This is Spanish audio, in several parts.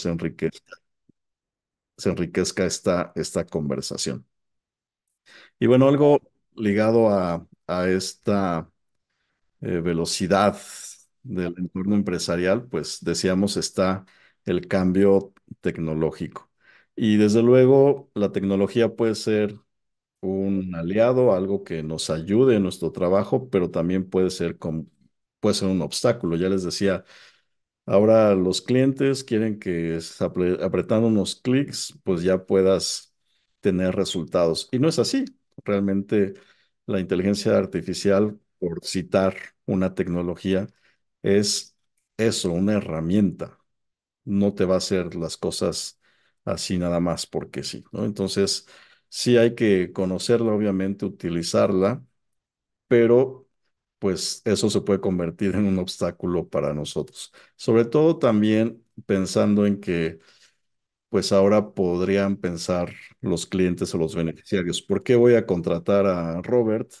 se enriquezca, esta, esta conversación. Y bueno, algo ligado a, esta eh, velocidad del entorno empresarial, pues decíamos está el cambio tecnológico. Y desde luego la tecnología puede ser un aliado, algo que nos ayude en nuestro trabajo, pero también puede ser, puede ser un obstáculo. Ya les decía, Ahora los clientes quieren que apretando unos clics, pues ya puedas tener resultados. Y no es así. Realmente la inteligencia artificial, por citar una tecnología, es eso, una herramienta. No te va a hacer las cosas así nada más porque sí, Entonces, sí hay que conocerla, obviamente, utilizarla, pero pues eso se puede convertir en un obstáculo para nosotros. Sobre todo también pensando en que pues ahora podrían pensar los clientes o los beneficiarios, ¿por qué voy a contratar a Robert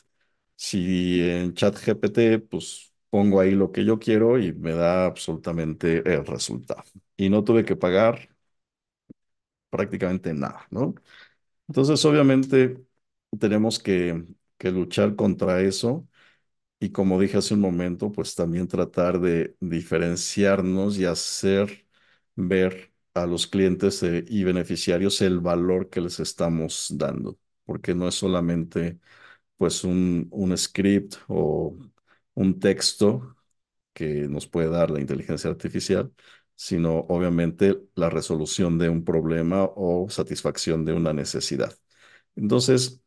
si en ChatGPT pues pongo ahí lo que yo quiero y me da absolutamente el resultado? Y no tuve que pagar prácticamente nada, ¿no? Entonces, obviamente, tenemos que, que luchar contra eso y como dije hace un momento, pues también tratar de diferenciarnos y hacer ver a los clientes eh, y beneficiarios el valor que les estamos dando, porque no es solamente pues un, un script o un texto que nos puede dar la inteligencia artificial, sino obviamente la resolución de un problema o satisfacción de una necesidad. Entonces,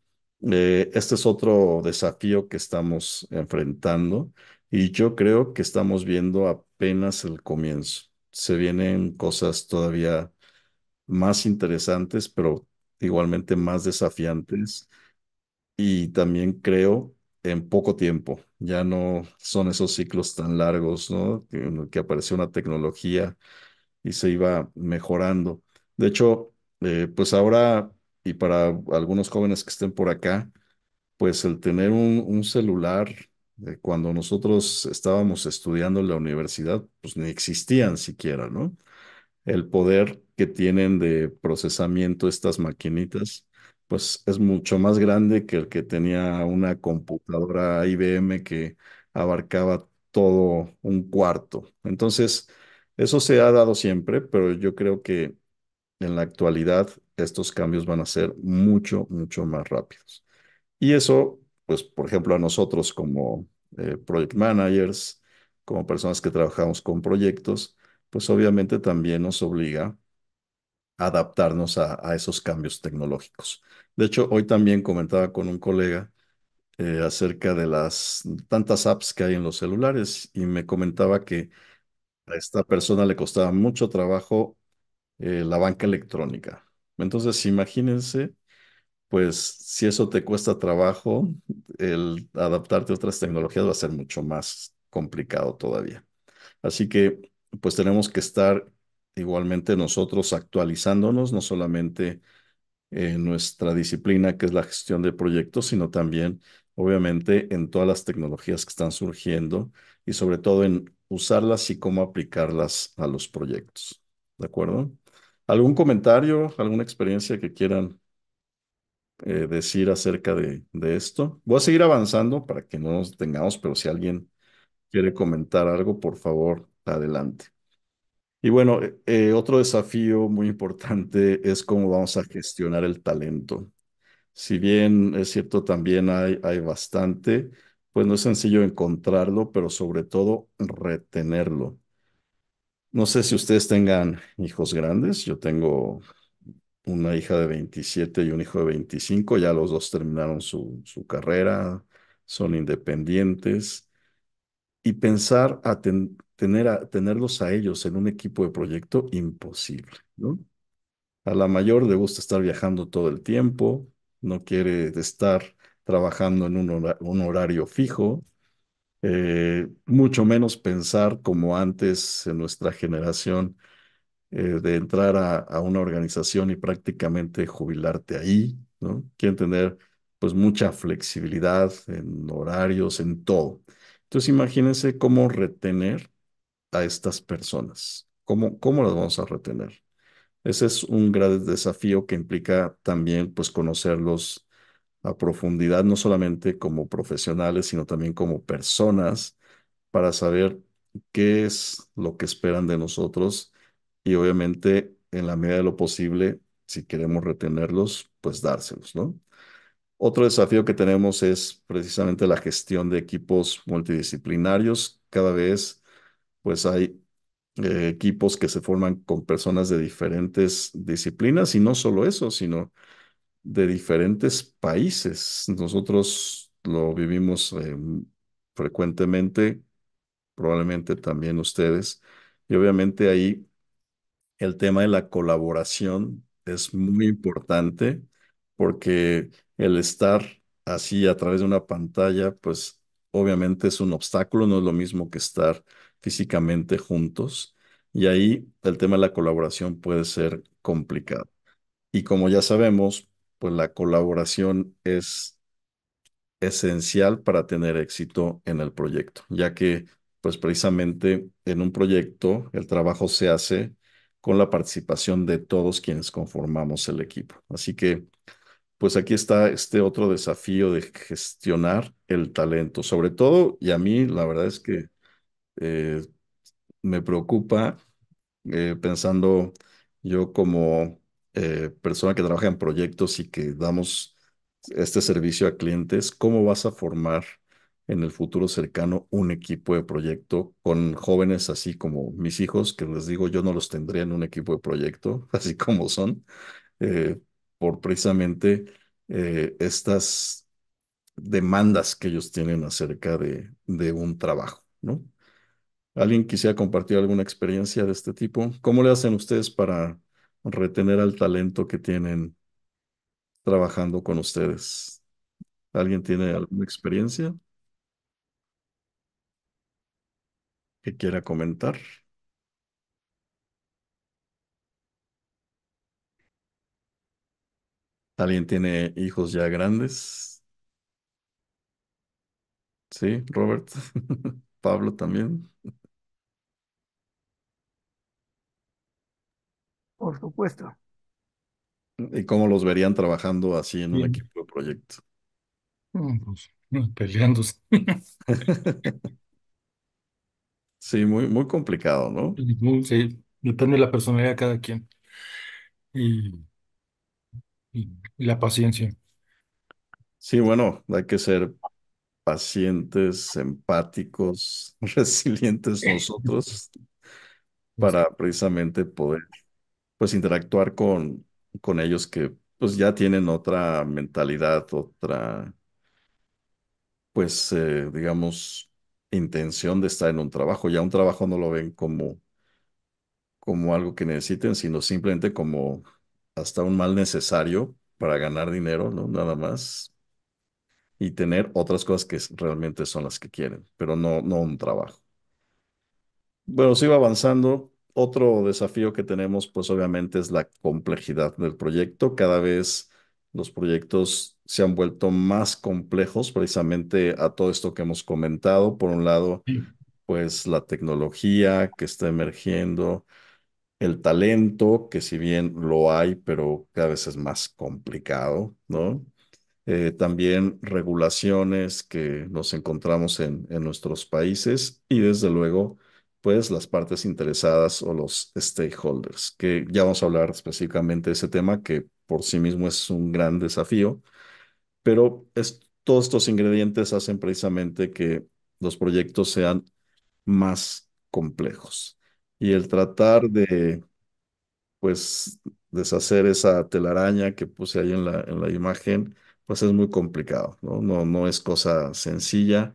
eh, este es otro desafío que estamos enfrentando y yo creo que estamos viendo apenas el comienzo. Se vienen cosas todavía más interesantes, pero igualmente más desafiantes y también creo en poco tiempo. Ya no son esos ciclos tan largos, ¿no? En el que apareció una tecnología y se iba mejorando. De hecho, eh, pues ahora y para algunos jóvenes que estén por acá, pues el tener un, celular, eh, cuando nosotros estábamos estudiando en la universidad, pues ni existían siquiera, ¿no? El poder que tienen de procesamiento estas maquinitas, pues es mucho más grande que el que tenía una computadora IBM que abarcaba todo un cuarto. Entonces, eso se ha dado siempre, pero yo creo que en la actualidad estos cambios van a ser mucho, mucho más rápidos. Y eso, pues, por ejemplo, a nosotros como eh, project managers, como personas que trabajamos con proyectos, pues obviamente también nos obliga a adaptarnos a, esos cambios tecnológicos. De hecho, hoy también comentaba con un colega eh, acerca de las tantas apps que hay en los celulares y me comentaba que a esta persona le costaba mucho trabajo eh, la banca electrónica. Entonces, imagínense, pues si eso te cuesta trabajo, el adaptarte a otras tecnologías va a ser mucho más complicado todavía. Así que, pues tenemos que estar igualmente nosotros actualizándonos, no solamente en nuestra disciplina, que es la gestión de proyectos, sino también, obviamente, en todas las tecnologías que están surgiendo y sobre todo en usarlas y cómo aplicarlas a los proyectos. ¿De acuerdo? ¿Algún comentario, alguna experiencia que quieran eh, decir acerca de, esto? Voy a seguir avanzando para que no nos tengamos, pero si alguien quiere comentar algo, por favor, adelante. Y bueno, eh, eh, otro desafío muy importante es cómo vamos a gestionar el talento. Si bien es cierto, también hay, hay bastante, pues no es sencillo encontrarlo, pero sobre todo retenerlo. No sé si ustedes tengan hijos grandes. Yo tengo una hija de 27 y un hijo de 25. Ya los dos terminaron su, carrera, son independientes. Y pensar a tenerlos a ellos en un equipo de proyecto, imposible, ¿no? A la mayor le gusta estar viajando todo el tiempo, no quiere estar trabajando en un horario fijo, eh, mucho menos pensar como antes en nuestra generación eh, de entrar a, una organización y prácticamente jubilarte ahí, ¿no? Quieren tener pues mucha flexibilidad en horarios, en todo. Entonces imagínense cómo retener a estas personas, cómo, cómo las vamos a retener. Ese es un gran desafío que implica también pues conocerlos a profundidad, no solamente como profesionales, sino también como personas, para saber qué es lo que esperan de nosotros y obviamente en la medida de lo posible, si queremos retenerlos, pues dárselos, ¿no? Otro desafío que tenemos es precisamente la gestión de equipos multidisciplinarios. Cada vez, pues hay eh, equipos que se forman con personas de diferentes disciplinas y no solo eso, sino de diferentes países. Nosotros lo vivimos eh, frecuentemente, probablemente también ustedes, y obviamente ahí el tema de la colaboración es muy importante porque el estar así a través de una pantalla, pues obviamente es un obstáculo, no es lo mismo que estar físicamente juntos. Y ahí el tema de la colaboración puede ser complicado. Y como ya sabemos, pues la colaboración es esencial para tener éxito en el proyecto, ya que pues precisamente en un proyecto el trabajo se hace con la participación de todos quienes conformamos el equipo. Así que pues aquí está este otro desafío de gestionar el talento, sobre todo, y a mí la verdad es que eh, me preocupa eh, pensando yo como eh, persona que trabaja en proyectos y que damos este servicio a clientes, ¿cómo vas a formar en el futuro cercano un equipo de proyecto con jóvenes así como mis hijos, que les digo, yo no los tendría en un equipo de proyecto, así como son, eh, por precisamente eh, estas demandas que ellos tienen acerca de, de un trabajo, ¿no? ¿Alguien quisiera compartir alguna experiencia de este tipo? ¿Cómo le hacen ustedes para retener al talento que tienen trabajando con ustedes? ¿Alguien tiene alguna experiencia que quiera comentar? ¿Alguien tiene hijos ya grandes? Sí, Robert, Pablo también. por ¿Y cómo los verían trabajando así en un equipo de proyecto? Pues, peleándose. sí, muy, muy complicado, ¿no? Sí, depende de la personalidad de cada quien y la paciencia. Sí, bueno, hay que ser pacientes, empáticos, resilientes nosotros para precisamente poder pues interactuar con, con ellos que pues ya tienen otra mentalidad, otra, pues eh, digamos, intención de estar en un trabajo. Ya un trabajo no lo ven como, como algo que necesiten, sino simplemente como hasta un mal necesario para ganar dinero, ¿no? Nada más. Y tener otras cosas que realmente son las que quieren, pero no, no un trabajo. Bueno, sigo avanzando. Otro desafío que tenemos, pues obviamente, es la complejidad del proyecto. Cada vez los proyectos se han vuelto más complejos precisamente a todo esto que hemos comentado. Por un lado, pues la tecnología que está emergiendo, el talento, que si bien lo hay, pero cada vez es más complicado, ¿no? Eh, también regulaciones que nos encontramos en, en nuestros países y desde luego pues las partes interesadas o los stakeholders, que ya vamos a hablar específicamente de ese tema que por sí mismo es un gran desafío, pero es, todos estos ingredientes hacen precisamente que los proyectos sean más complejos. Y el tratar de, pues, deshacer esa telaraña que puse ahí en la, en la imagen, pues es muy complicado, ¿no? No, no es cosa sencilla.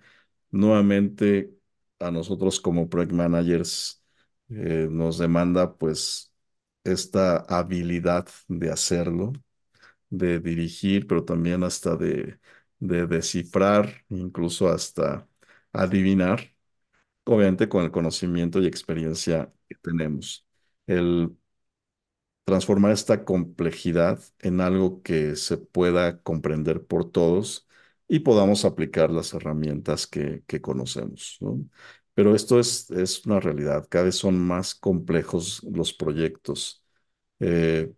Nuevamente, a nosotros como project managers eh, nos demanda pues esta habilidad de hacerlo, de dirigir, pero también hasta de, de descifrar, incluso hasta adivinar, obviamente con el conocimiento y experiencia que tenemos. El transformar esta complejidad en algo que se pueda comprender por todos y podamos aplicar las herramientas que, conocemos. Pero esto es, es, una realidad, cada vez son más complejos los proyectos. Eh,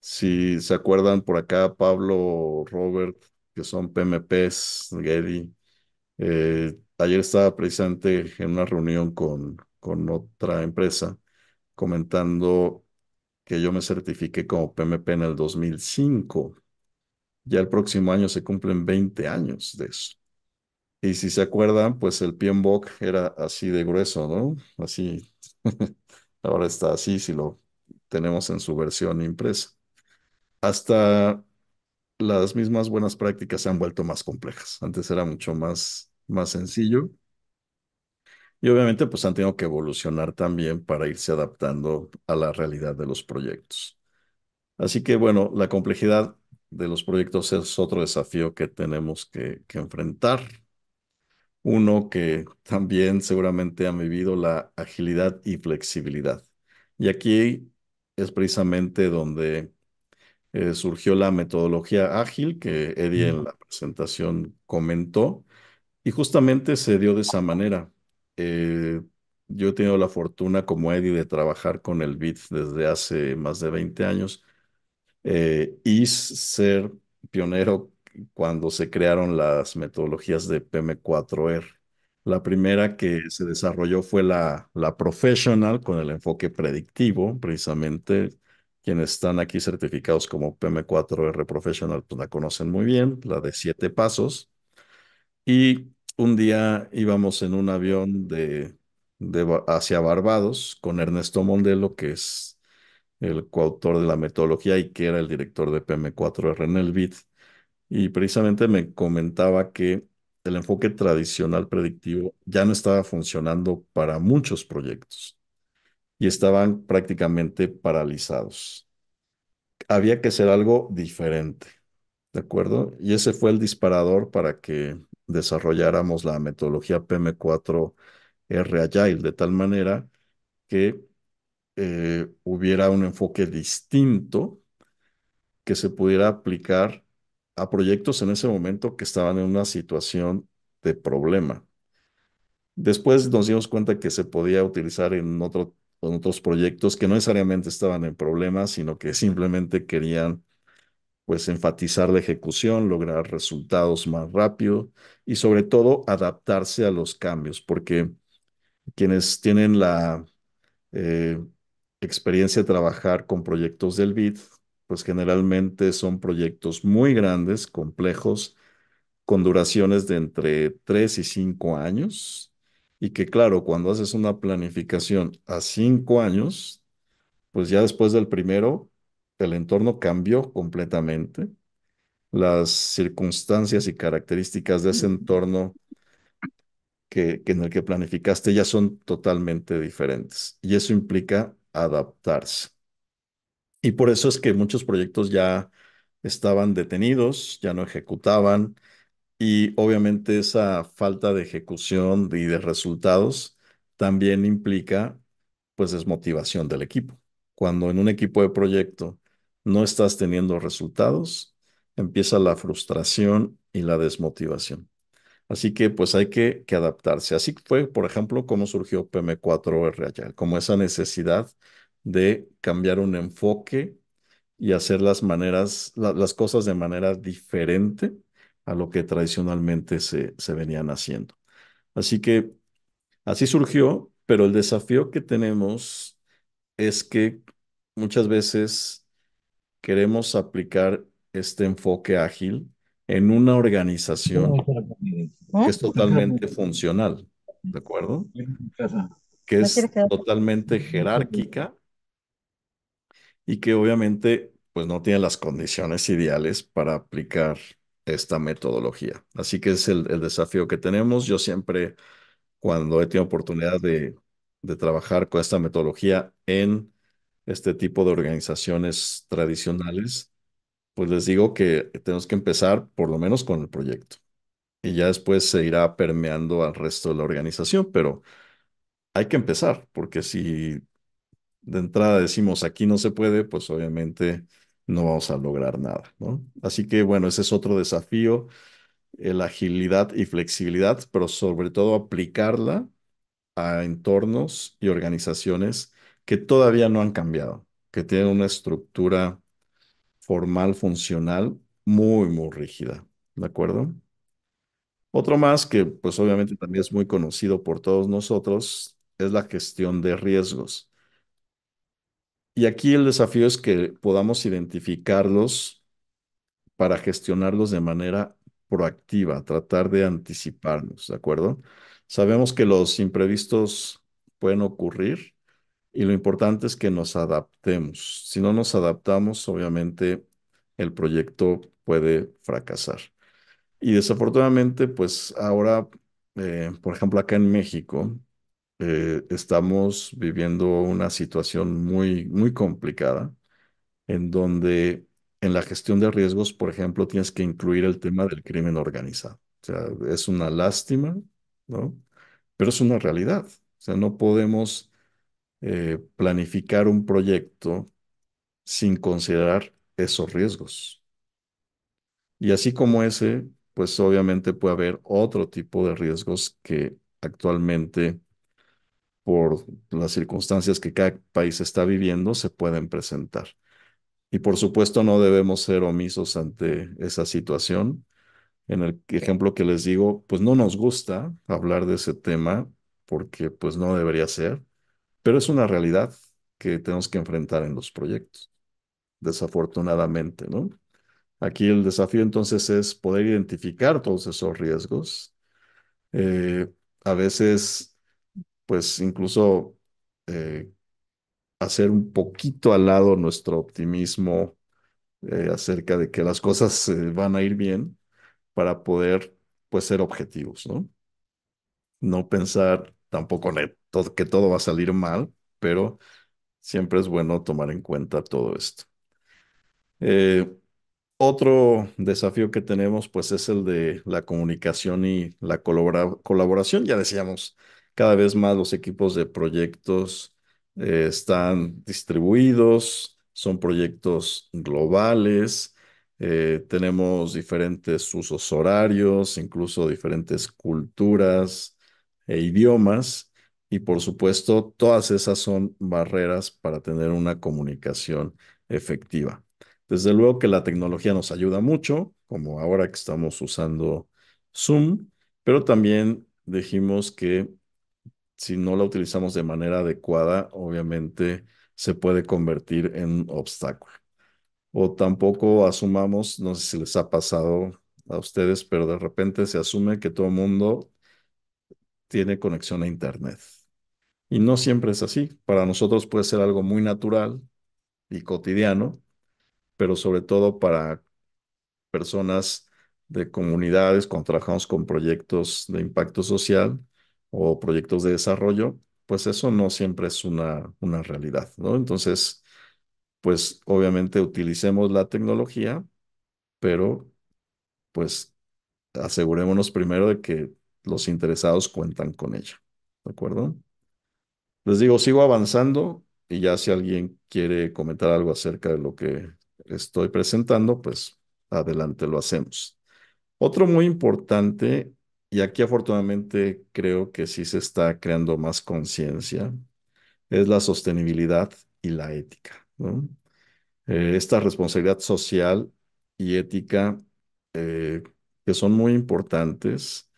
si se acuerdan por acá, Pablo, Robert, que son PMPs, Gedi, eh, ayer estaba presente en una reunión con, con otra empresa comentando que yo me certifiqué como PMP en el 2005 ya el próximo año se cumplen 20 años de eso. Y si se acuerdan, pues el PMBOK era así de grueso, ¿no? Así. Ahora está así si lo tenemos en su versión impresa. Hasta las mismas buenas prácticas se han vuelto más complejas. Antes era mucho más, más sencillo. Y obviamente pues han tenido que evolucionar también para irse adaptando a la realidad de los proyectos. Así que bueno, la complejidad de los proyectos es otro desafío que tenemos que, enfrentar. Uno que también seguramente han vivido la agilidad y flexibilidad. Y aquí es precisamente donde eh, surgió la metodología ágil que Eddie en la presentación comentó y justamente se dio de esa manera. Eh, yo he tenido la fortuna como Eddie de trabajar con el BIT desde hace más de 20 años eh, y ser pionero cuando se crearon las metodologías de PM4R. La primera que se desarrolló fue la, la Professional con el enfoque predictivo, precisamente quienes están aquí certificados como PM4R Professional pues, la conocen muy bien, la de siete pasos. Y un día íbamos en un avión de, de hacia Barbados con Ernesto Mondelo, que es el coautor de la metodología y que era el director de PM4R en el BIT. Y precisamente me comentaba que el enfoque tradicional predictivo ya no estaba funcionando para muchos proyectos y estaban prácticamente paralizados. Había que hacer algo diferente, ¿de acuerdo? Y ese fue el disparador para que desarrolláramos la metodología PM4R Agile, de tal manera que eh, hubiera un enfoque distinto que se pudiera aplicar a proyectos en ese momento que estaban en una situación de problema. Después nos dimos cuenta que se podía utilizar en, otros proyectos que no necesariamente estaban en problemas, sino que simplemente querían pues enfatizar la ejecución, lograr resultados más rápido y sobre todo adaptarse a los cambios, porque quienes tienen la eh, experiencia trabajar con proyectos del BID, pues generalmente son proyectos muy grandes, complejos, con duraciones de entre 3 y 5 años, y que claro, cuando haces una planificación a 5 años, pues ya después del primero, el entorno cambió completamente. Las circunstancias y características de ese entorno que en el que planificaste ya son totalmente diferentes. Y eso implica adaptarse. Y por eso es que muchos proyectos ya estaban detenidos, ya no ejecutaban, y obviamente esa falta de ejecución y de resultados también implica pues desmotivación del equipo. Cuando en un equipo de proyecto no estás teniendo resultados, empieza la frustración y la desmotivación. Así que pues hay que, adaptarse. Así fue, por ejemplo, cómo surgió PM4R allá, como esa necesidad de cambiar un enfoque y hacer las maneras, las cosas de manera diferente a lo que tradicionalmente se venían haciendo. Así que así surgió, pero el desafío que tenemos es que muchas veces queremos aplicar este enfoque ágil en una organización ¿Eh? que es totalmente funcional, ¿de acuerdo? Que es totalmente jerárquica y que obviamente pues no tiene las condiciones ideales para aplicar esta metodología. Así que es el, desafío que tenemos. Yo siempre, cuando he tenido oportunidad de, de trabajar con esta metodología en este tipo de organizaciones tradicionales, pues les digo que tenemos que empezar por lo menos con el proyecto. Y ya después se irá permeando al resto de la organización, pero hay que empezar, porque si de entrada decimos aquí no se puede, pues obviamente no vamos a lograr nada, ¿no? Así que bueno, ese es otro desafío, la agilidad y flexibilidad, pero sobre todo aplicarla a entornos y organizaciones que todavía no han cambiado, que tienen una estructura formal funcional muy, muy rígida, ¿de acuerdo? Otro más que pues obviamente también es muy conocido por todos nosotros es la gestión de riesgos. Y aquí el desafío es que podamos identificarlos para gestionarlos de manera proactiva, tratar de anticiparnos, ¿de acuerdo? Sabemos que los imprevistos pueden ocurrir, y lo importante es que nos adaptemos. Si no nos adaptamos, obviamente el proyecto puede fracasar. Y desafortunadamente, pues ahora, eh, por ejemplo, acá en México, eh, estamos viviendo una situación muy, muy complicada, en donde en la gestión de riesgos, por ejemplo, tienes que incluir el tema del crimen organizado. O sea, es una lástima, ¿no? Pero es una realidad. O sea, no podemos eh, planificar un proyecto sin considerar esos riesgos. Y así como ese, pues obviamente puede haber otro tipo de riesgos que actualmente, por las circunstancias que cada país está viviendo, se pueden presentar. Y por supuesto no debemos ser omisos ante esa situación. En el ejemplo que les digo, pues no nos gusta hablar de ese tema porque pues no debería ser, pero es una realidad que tenemos que enfrentar en los proyectos, desafortunadamente, ¿no? Aquí el desafío entonces es poder identificar todos esos riesgos. Eh, a veces, pues incluso eh, hacer un poquito al lado nuestro optimismo eh, acerca de que las cosas van a ir bien para poder, pues, ser objetivos, ¿no? No pensar tampoco que todo va a salir mal, pero siempre es bueno tomar en cuenta todo esto. Eh, otro desafío que tenemos, pues, es el de la comunicación y la colaboración. Ya decíamos, cada vez más los equipos de proyectos eh, están distribuidos, son proyectos globales, eh, tenemos diferentes usos horarios, incluso diferentes culturas, e idiomas, y por supuesto, todas esas son barreras para tener una comunicación efectiva. Desde luego que la tecnología nos ayuda mucho, como ahora que estamos usando Zoom, pero también dijimos que si no la utilizamos de manera adecuada, obviamente se puede convertir en un obstáculo. O tampoco asumamos, no sé si les ha pasado a ustedes, pero de repente se asume que todo el mundo tiene conexión a Internet. Y no siempre es así. Para nosotros puede ser algo muy natural y cotidiano, pero sobre todo para personas de comunidades, cuando trabajamos con proyectos de impacto social o proyectos de desarrollo, pues eso no siempre es una, una realidad, ¿no? Entonces, pues obviamente utilicemos la tecnología, pero pues asegurémonos primero de que los interesados cuentan con ella. ¿De acuerdo? Les digo, sigo avanzando y ya si alguien quiere comentar algo acerca de lo que estoy presentando, pues adelante lo hacemos. Otro muy importante, y aquí afortunadamente creo que sí se está creando más conciencia, es la sostenibilidad y la ética. Eh, esta responsabilidad social y ética eh, que son muy importantes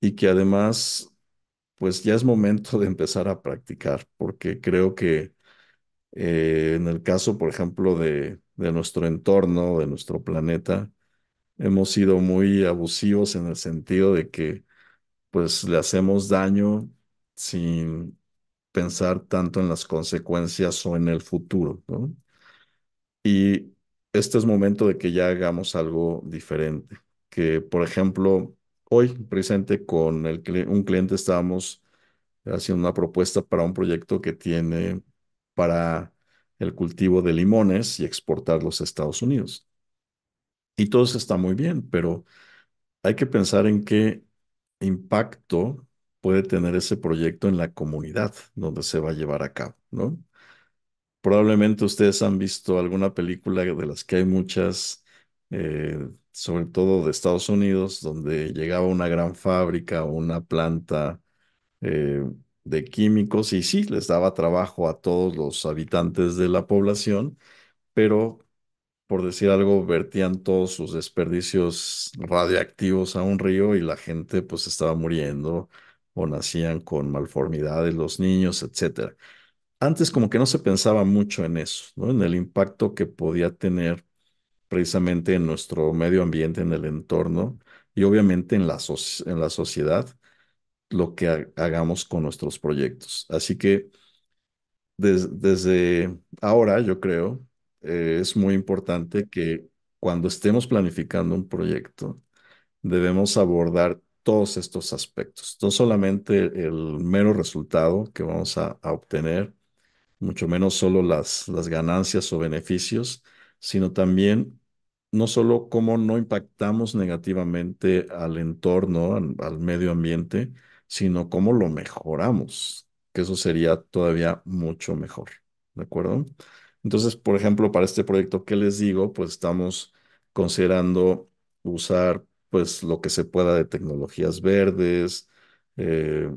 y que además, pues ya es momento de empezar a practicar, porque creo que eh, en el caso, por ejemplo, de, de nuestro entorno, de nuestro planeta, hemos sido muy abusivos en el sentido de que pues le hacemos daño sin pensar tanto en las consecuencias o en el futuro, Y este es momento de que ya hagamos algo diferente, que por ejemplo hoy presente con un cliente estábamos haciendo una propuesta para un proyecto que tiene para el cultivo de limones y exportarlos a Estados Unidos. Y todo eso está muy bien, pero hay que pensar en qué impacto puede tener ese proyecto en la comunidad donde se va a llevar a cabo, ¿no? Probablemente ustedes han visto alguna película de las que hay muchas eh, sobre todo de Estados Unidos, donde llegaba una gran fábrica, una planta eh, de químicos y sí, les daba trabajo a todos los habitantes de la población, pero por decir algo, vertían todos sus desperdicios radiactivos a un río y la gente pues estaba muriendo o nacían con malformidades los niños, etc. Antes como que no se pensaba mucho en eso, ¿no? En el impacto que podía tener precisamente en nuestro medio ambiente, en el entorno y obviamente en la, en la sociedad, lo que hagamos con nuestros proyectos. Así que desde ahora, yo creo, eh, es muy importante que cuando estemos planificando un proyecto, debemos abordar todos estos aspectos, no solamente el mero resultado que vamos a, obtener, mucho menos solo las, las ganancias o beneficios, sino también no solo cómo no impactamos negativamente al entorno, al, medio ambiente, sino cómo lo mejoramos, que eso sería todavía mucho mejor, ¿de acuerdo? Entonces, por ejemplo, para este proyecto que les digo, pues estamos considerando usar pues lo que se pueda de tecnologías verdes, eh,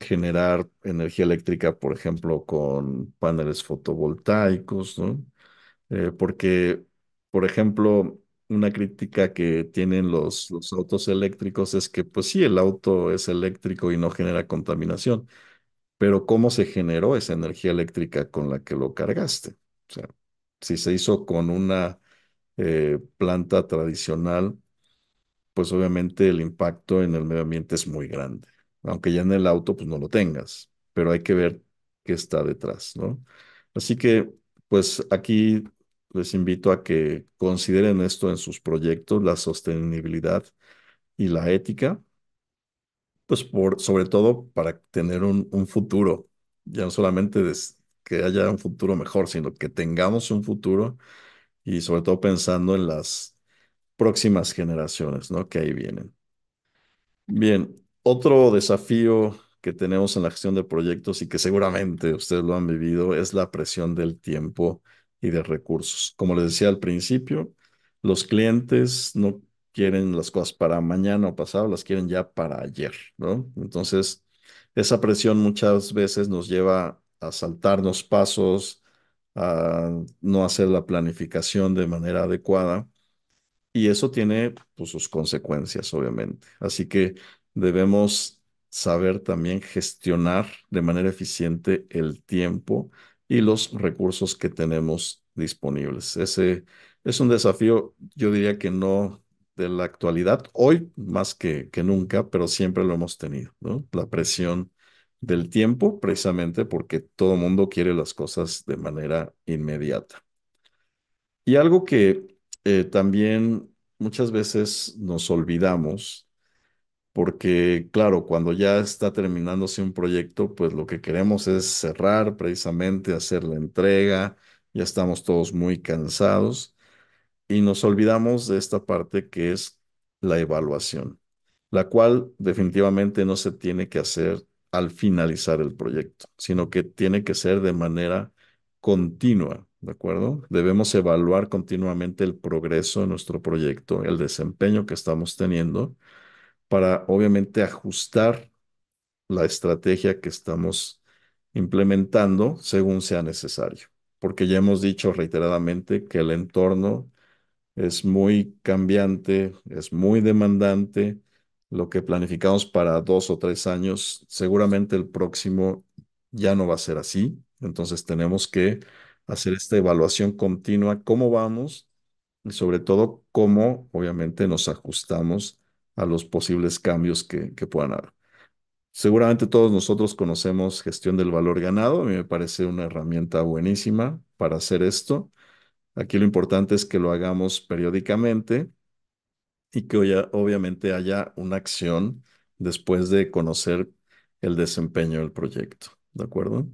generar energía eléctrica, por ejemplo, con paneles fotovoltaicos, ¿no? Eh, porque por ejemplo, una crítica que tienen los, autos eléctricos es que, pues sí, el auto es eléctrico y no genera contaminación, pero ¿cómo se generó esa energía eléctrica con la que lo cargaste? O sea, si se hizo con una eh, planta tradicional, pues obviamente el impacto en el medio ambiente es muy grande, aunque ya en el auto pues no lo tengas, pero hay que ver qué está detrás, ¿no? Así que, pues aquí les pues, invito a que consideren esto en sus proyectos, la sostenibilidad y la ética, pues sobre todo para tener un, futuro, ya no solamente que haya un futuro mejor, sino que tengamos un futuro y sobre todo pensando en las próximas generaciones, ¿no? Que ahí vienen. Bien, otro desafío que tenemos en la gestión de proyectos y que seguramente ustedes lo han vivido es la presión del tiempo y de recursos. Como les decía al principio, los clientes no quieren las cosas para mañana o pasado, las quieren ya para ayer, ¿no? Entonces, esa presión muchas veces nos lleva a saltarnos pasos, a no hacer la planificación de manera adecuada y eso tiene pues, sus consecuencias, obviamente. Así que debemos saber también gestionar de manera eficiente el tiempo y los recursos que tenemos disponibles. Ese es un desafío, yo diría que no de la actualidad, hoy más que, que nunca, pero siempre lo hemos tenido, ¿no? La presión del tiempo, precisamente porque todo el mundo quiere las cosas de manera inmediata. Y algo que eh, también muchas veces nos olvidamos porque claro, cuando ya está terminándose un proyecto, pues lo que queremos es cerrar precisamente, hacer la entrega, ya estamos todos muy cansados y nos olvidamos de esta parte que es la evaluación, la cual definitivamente no se tiene que hacer al finalizar el proyecto, sino que tiene que ser de manera continua, ¿de acuerdo? Debemos evaluar continuamente el progreso de nuestro proyecto, el desempeño que estamos teniendo para obviamente ajustar la estrategia que estamos implementando según sea necesario, porque ya hemos dicho reiteradamente que el entorno es muy cambiante, es muy demandante. Lo que planificamos para dos o tres años, seguramente el próximo ya no va a ser así. Entonces tenemos que hacer esta evaluación continua, cómo vamos y sobre todo cómo obviamente nos ajustamos a los posibles cambios que, que puedan haber. Seguramente todos nosotros conocemos gestión del valor ganado, a mí me parece una herramienta buenísima para hacer esto. Aquí lo importante es que lo hagamos periódicamente y que obviamente haya una acción después de conocer el desempeño del proyecto, ¿de acuerdo?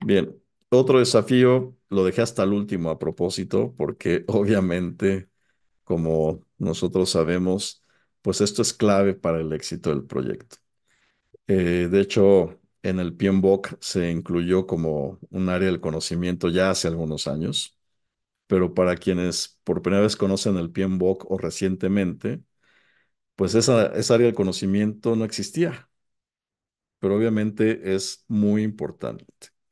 Bien, otro desafío lo dejé hasta el último a propósito porque obviamente, como nosotros sabemos, pues esto es clave para el éxito del proyecto. Eh, de hecho, en el PMBOK se incluyó como un área del conocimiento ya hace algunos años, pero para quienes por primera vez conocen el PMBOK o recientemente, pues esa, área del conocimiento no existía, pero obviamente es muy importante.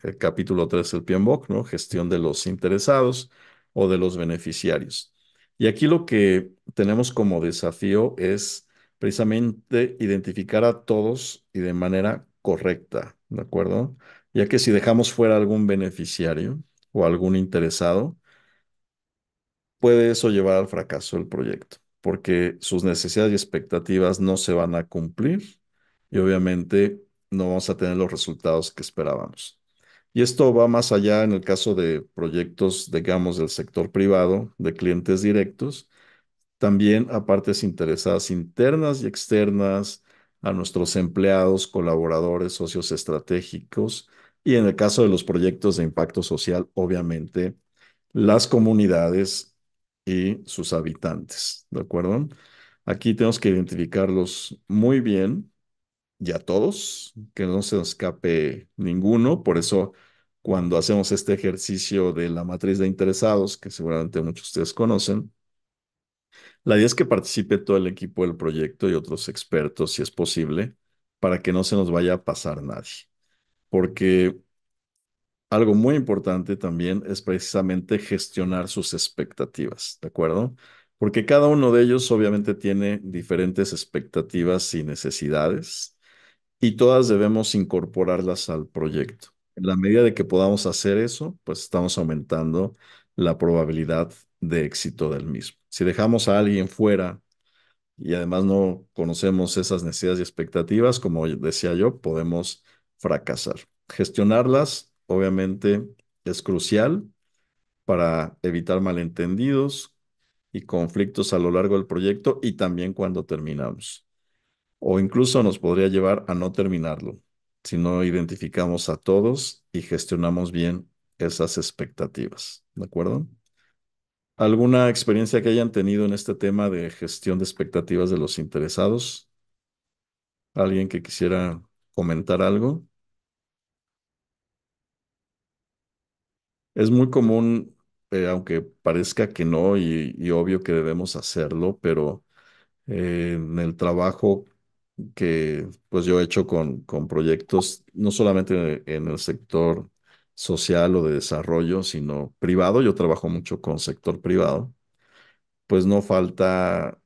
El capítulo 3 del PMBOK, ¿no? Gestión de los interesados o de los beneficiarios. Y aquí lo que tenemos como desafío es precisamente identificar a todos y de manera correcta, ¿de acuerdo? Ya que si dejamos fuera algún beneficiario o algún interesado, puede eso llevar al fracaso del proyecto, porque sus necesidades y expectativas no se van a cumplir y obviamente no vamos a tener los resultados que esperábamos. Y esto va más allá en el caso de proyectos, digamos, del sector privado, de clientes directos, también a partes interesadas internas y externas, a nuestros empleados, colaboradores, socios estratégicos y en el caso de los proyectos de impacto social, obviamente, las comunidades y sus habitantes, ¿de acuerdo? Aquí tenemos que identificarlos muy bien y a todos, que no se nos escape ninguno, por eso cuando hacemos este ejercicio de la matriz de interesados, que seguramente muchos de ustedes conocen, la idea es que participe todo el equipo del proyecto y otros expertos, si es posible, para que no se nos vaya a pasar nadie. Porque algo muy importante también es precisamente gestionar sus expectativas, ¿de acuerdo? Porque cada uno de ellos obviamente tiene diferentes expectativas y necesidades y todas debemos incorporarlas al proyecto. En la medida de que podamos hacer eso, pues estamos aumentando la probabilidad de éxito del mismo. Si dejamos a alguien fuera y además no conocemos esas necesidades y expectativas, como decía yo, podemos fracasar. Gestionarlas, obviamente, es crucial para evitar malentendidos y conflictos a lo largo del proyecto y también cuando terminamos. O incluso nos podría llevar a no terminarlo, si no identificamos a todos y gestionamos bien esas expectativas. ¿De acuerdo? ¿Alguna experiencia que hayan tenido en este tema de gestión de expectativas de los interesados? ¿Alguien que quisiera comentar algo? Es muy común, eh, aunque parezca que no y, obvio que debemos hacerlo, pero eh, en el trabajo que pues yo he hecho con, con proyectos no solamente en el sector social o de desarrollo, sino privado, yo trabajo mucho con sector privado, pues no falta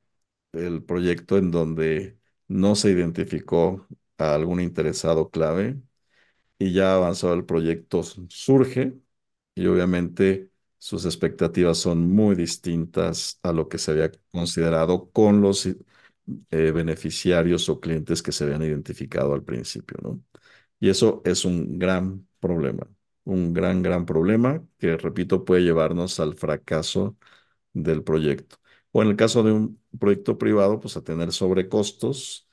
el proyecto en donde no se identificó a algún interesado clave y ya avanzado el proyecto surge y obviamente sus expectativas son muy distintas a lo que se había considerado con los eh, beneficiarios o clientes que se habían identificado al principio, ¿no? Y eso es un gran problema, un gran, gran problema que, repito, puede llevarnos al fracaso del proyecto. O en el caso de un proyecto privado, pues a tener sobrecostos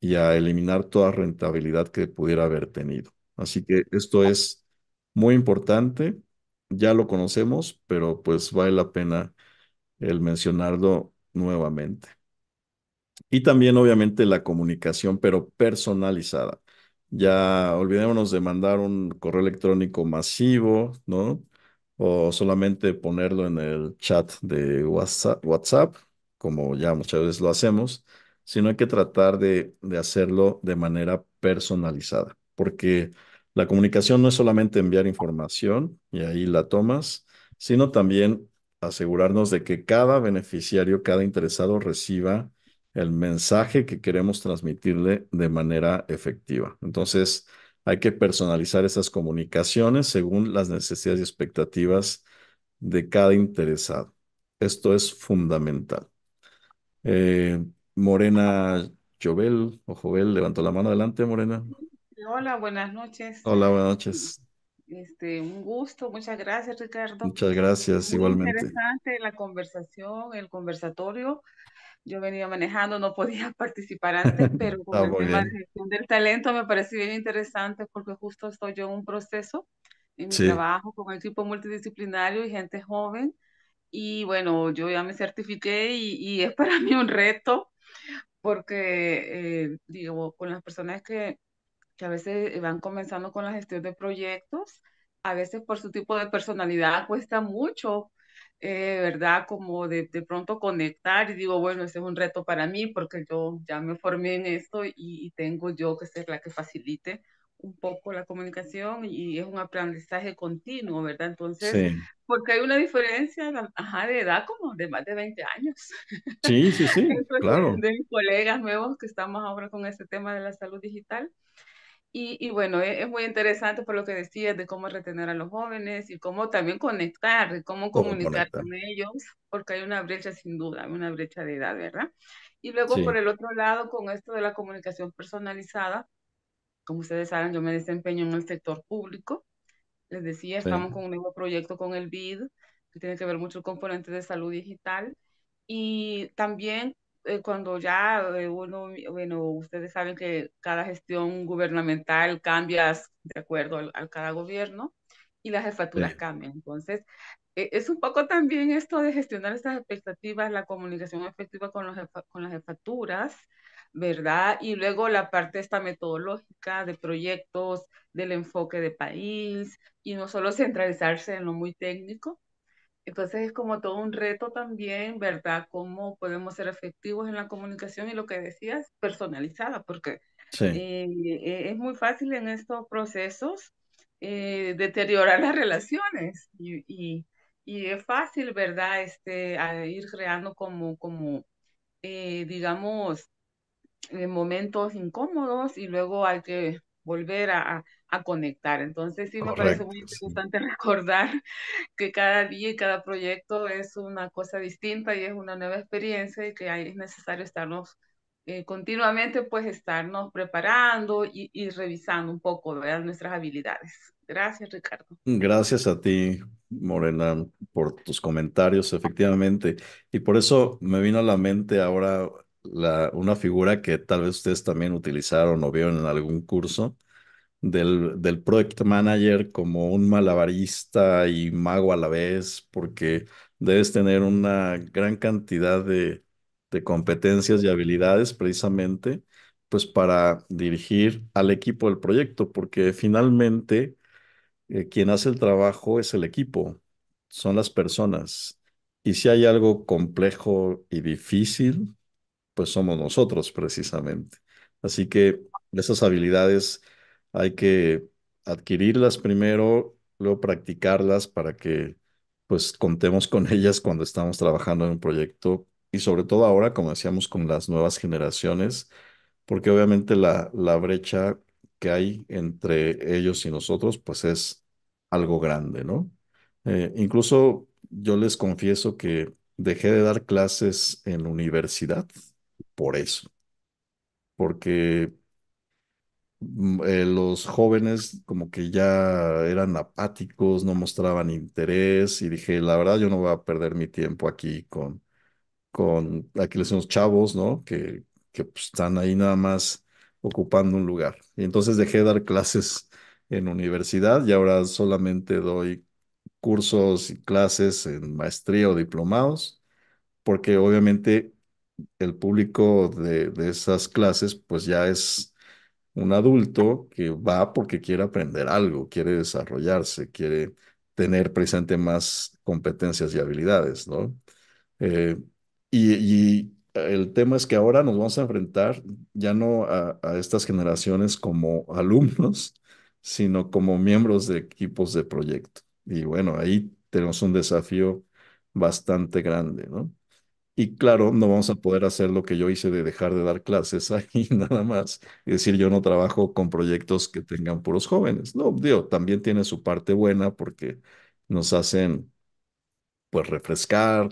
y a eliminar toda rentabilidad que pudiera haber tenido. Así que esto es muy importante, ya lo conocemos, pero pues vale la pena el mencionarlo nuevamente. Y también, obviamente, la comunicación, pero personalizada. Ya olvidémonos de mandar un correo electrónico masivo, ¿no? O solamente ponerlo en el chat de WhatsApp, WhatsApp como ya muchas veces lo hacemos, sino hay que tratar de, de hacerlo de manera personalizada, porque la comunicación no es solamente enviar información y ahí la tomas, sino también asegurarnos de que cada beneficiario, cada interesado reciba el mensaje que queremos transmitirle de manera efectiva. Entonces, hay que personalizar esas comunicaciones según las necesidades y expectativas de cada interesado. Esto es fundamental. Eh, Morena Jovel o Jovel, levantó la mano adelante, Morena. Hola, buenas noches. Hola, buenas noches. Este, un gusto, muchas gracias, Ricardo. Muchas gracias, Muy igualmente. Interesante la conversación, el conversatorio yo venía manejando, no podía participar antes, pero con el tema del talento me pareció bien interesante porque justo estoy yo en un proceso en mi trabajo con equipo multidisciplinario y gente joven. Y bueno, yo ya me certifiqué y, es para mí un reto porque, eh, digo, con las personas que, que a veces van comenzando con la gestión de proyectos, a veces por su tipo de personalidad cuesta mucho eh, ¿verdad? Como de, de, pronto conectar y digo, bueno, ese es un reto para mí porque yo ya me formé en esto y, tengo yo que ser la que facilite un poco la comunicación y es un aprendizaje continuo, ¿verdad? Entonces, porque hay una diferencia ajá, de edad como de más de 20 años. Sí, sí, sí, claro. De mis colegas nuevos que estamos ahora con este tema de la salud digital. Y, y, bueno, e, es, muy interesante por lo que decías de cómo retener a los jóvenes y cómo también conectar, cómo, comunicar con ellos, porque hay una brecha sin duda, una brecha de edad, ¿verdad? Y luego por el otro lado, con esto de la comunicación personalizada, como ustedes saben, yo me desempeño en el sector público. Les decía, estamos con un nuevo proyecto con el BID, que tiene que ver mucho el componente de salud digital. Y también eh, cuando ya eh, uno, bueno, ustedes saben que cada gestión gubernamental cambia de acuerdo al, cada gobierno y las jefaturas cambian. Entonces, e, es un poco también esto de gestionar estas expectativas, la comunicación efectiva con, los con las jefaturas, ¿verdad? Y luego la parte esta metodológica de proyectos, del enfoque de país, y no solo centralizarse en lo muy técnico, entonces es como todo un reto también, ¿verdad? Cómo podemos ser efectivos en la comunicación y lo que decías, personalizada, porque eh, e, es muy fácil en estos procesos eh, deteriorar las relaciones y, es fácil, ¿verdad? Este, ir creando como, como eh, digamos, eh, momentos incómodos y luego hay que volver a, a conectar. Entonces sí me parece muy importante recordar que cada día y cada proyecto es una cosa distinta y es una nueva experiencia y que ahí es necesario estarnos eh, continuamente, pues estarnos preparando y, revisando un poco nuestras habilidades. Gracias, Ricardo. Gracias a ti, Morena, por tus comentarios, efectivamente. Y por eso me vino a la mente ahora la, una figura que tal vez ustedes también utilizaron o vieron en algún curso, del, project manager como un malabarista y mago a la vez, porque debes tener una gran cantidad de, competencias y habilidades precisamente pues para dirigir al equipo del proyecto, porque finalmente eh, quien hace el trabajo es el equipo, son las personas. Y si hay algo complejo y difícil, pues somos nosotros precisamente. Así que esas habilidades hay que adquirirlas primero, luego practicarlas para que pues contemos con ellas cuando estamos trabajando en un proyecto y sobre todo ahora, como decíamos, con las nuevas generaciones, porque obviamente la, la brecha que hay entre ellos y nosotros pues es algo grande, ¿no? Eh, incluso yo les confieso que dejé de dar clases en universidad por eso, porque Mm, eh, los jóvenes como que ya eran apáticos, no mostraban interés y dije, la verdad yo no voy a perder mi tiempo aquí con, con aquí les chavos, ¿no? Que, pues, están ahí nada más ocupando un lugar. Y entonces dejé de dar clases en universidad y ahora solamente doy cursos y clases en maestría o diplomados, porque obviamente el público de esas clases pues ya es un adulto que va porque quiere aprender algo, quiere desarrollarse, quiere tener presente más competencias y habilidades, ¿no? Eh, y, el tema es que ahora nos vamos a enfrentar ya no a estas generaciones como alumnos, sino como miembros de equipos de proyecto. Y bueno, ahí tenemos un desafío bastante grande, ¿no? Y claro, no vamos a poder hacer lo que yo hice de dejar de dar clases ahí nada más. y decir, yo no trabajo con proyectos que tengan puros jóvenes. No, digo, también tiene su parte buena porque nos hacen pues refrescar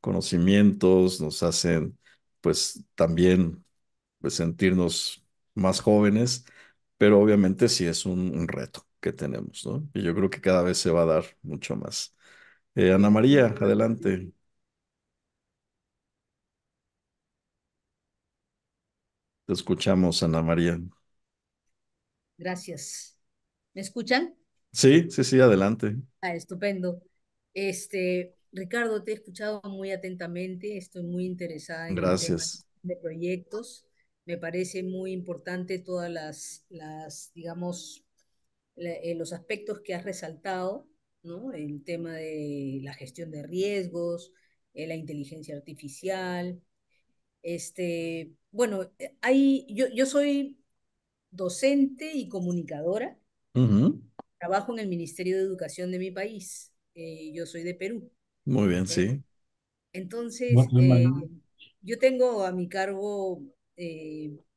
conocimientos, nos hacen pues también pues, sentirnos más jóvenes, pero obviamente sí es un, reto que tenemos, ¿no? Y yo creo que cada vez se va a dar mucho más. Eh, Ana María, adelante. Te escuchamos, Ana María. Gracias. ¿Me escuchan? Sí, sí, sí, adelante. Ah, estupendo. Este, Ricardo, te he escuchado muy atentamente, estoy muy interesada en Gracias. El de proyectos. Me parece muy importante todas las, las digamos, eh, los aspectos que has resaltado, ¿no? El tema de la gestión de riesgos, eh, la inteligencia artificial, este, bueno, eh, hay, yo, yo soy docente y comunicadora. Trabajo en el Ministerio de Educación de mi país. Eh, yo soy de Perú. Muy bien, sí. Entonces, eh, yo tengo a mi cargo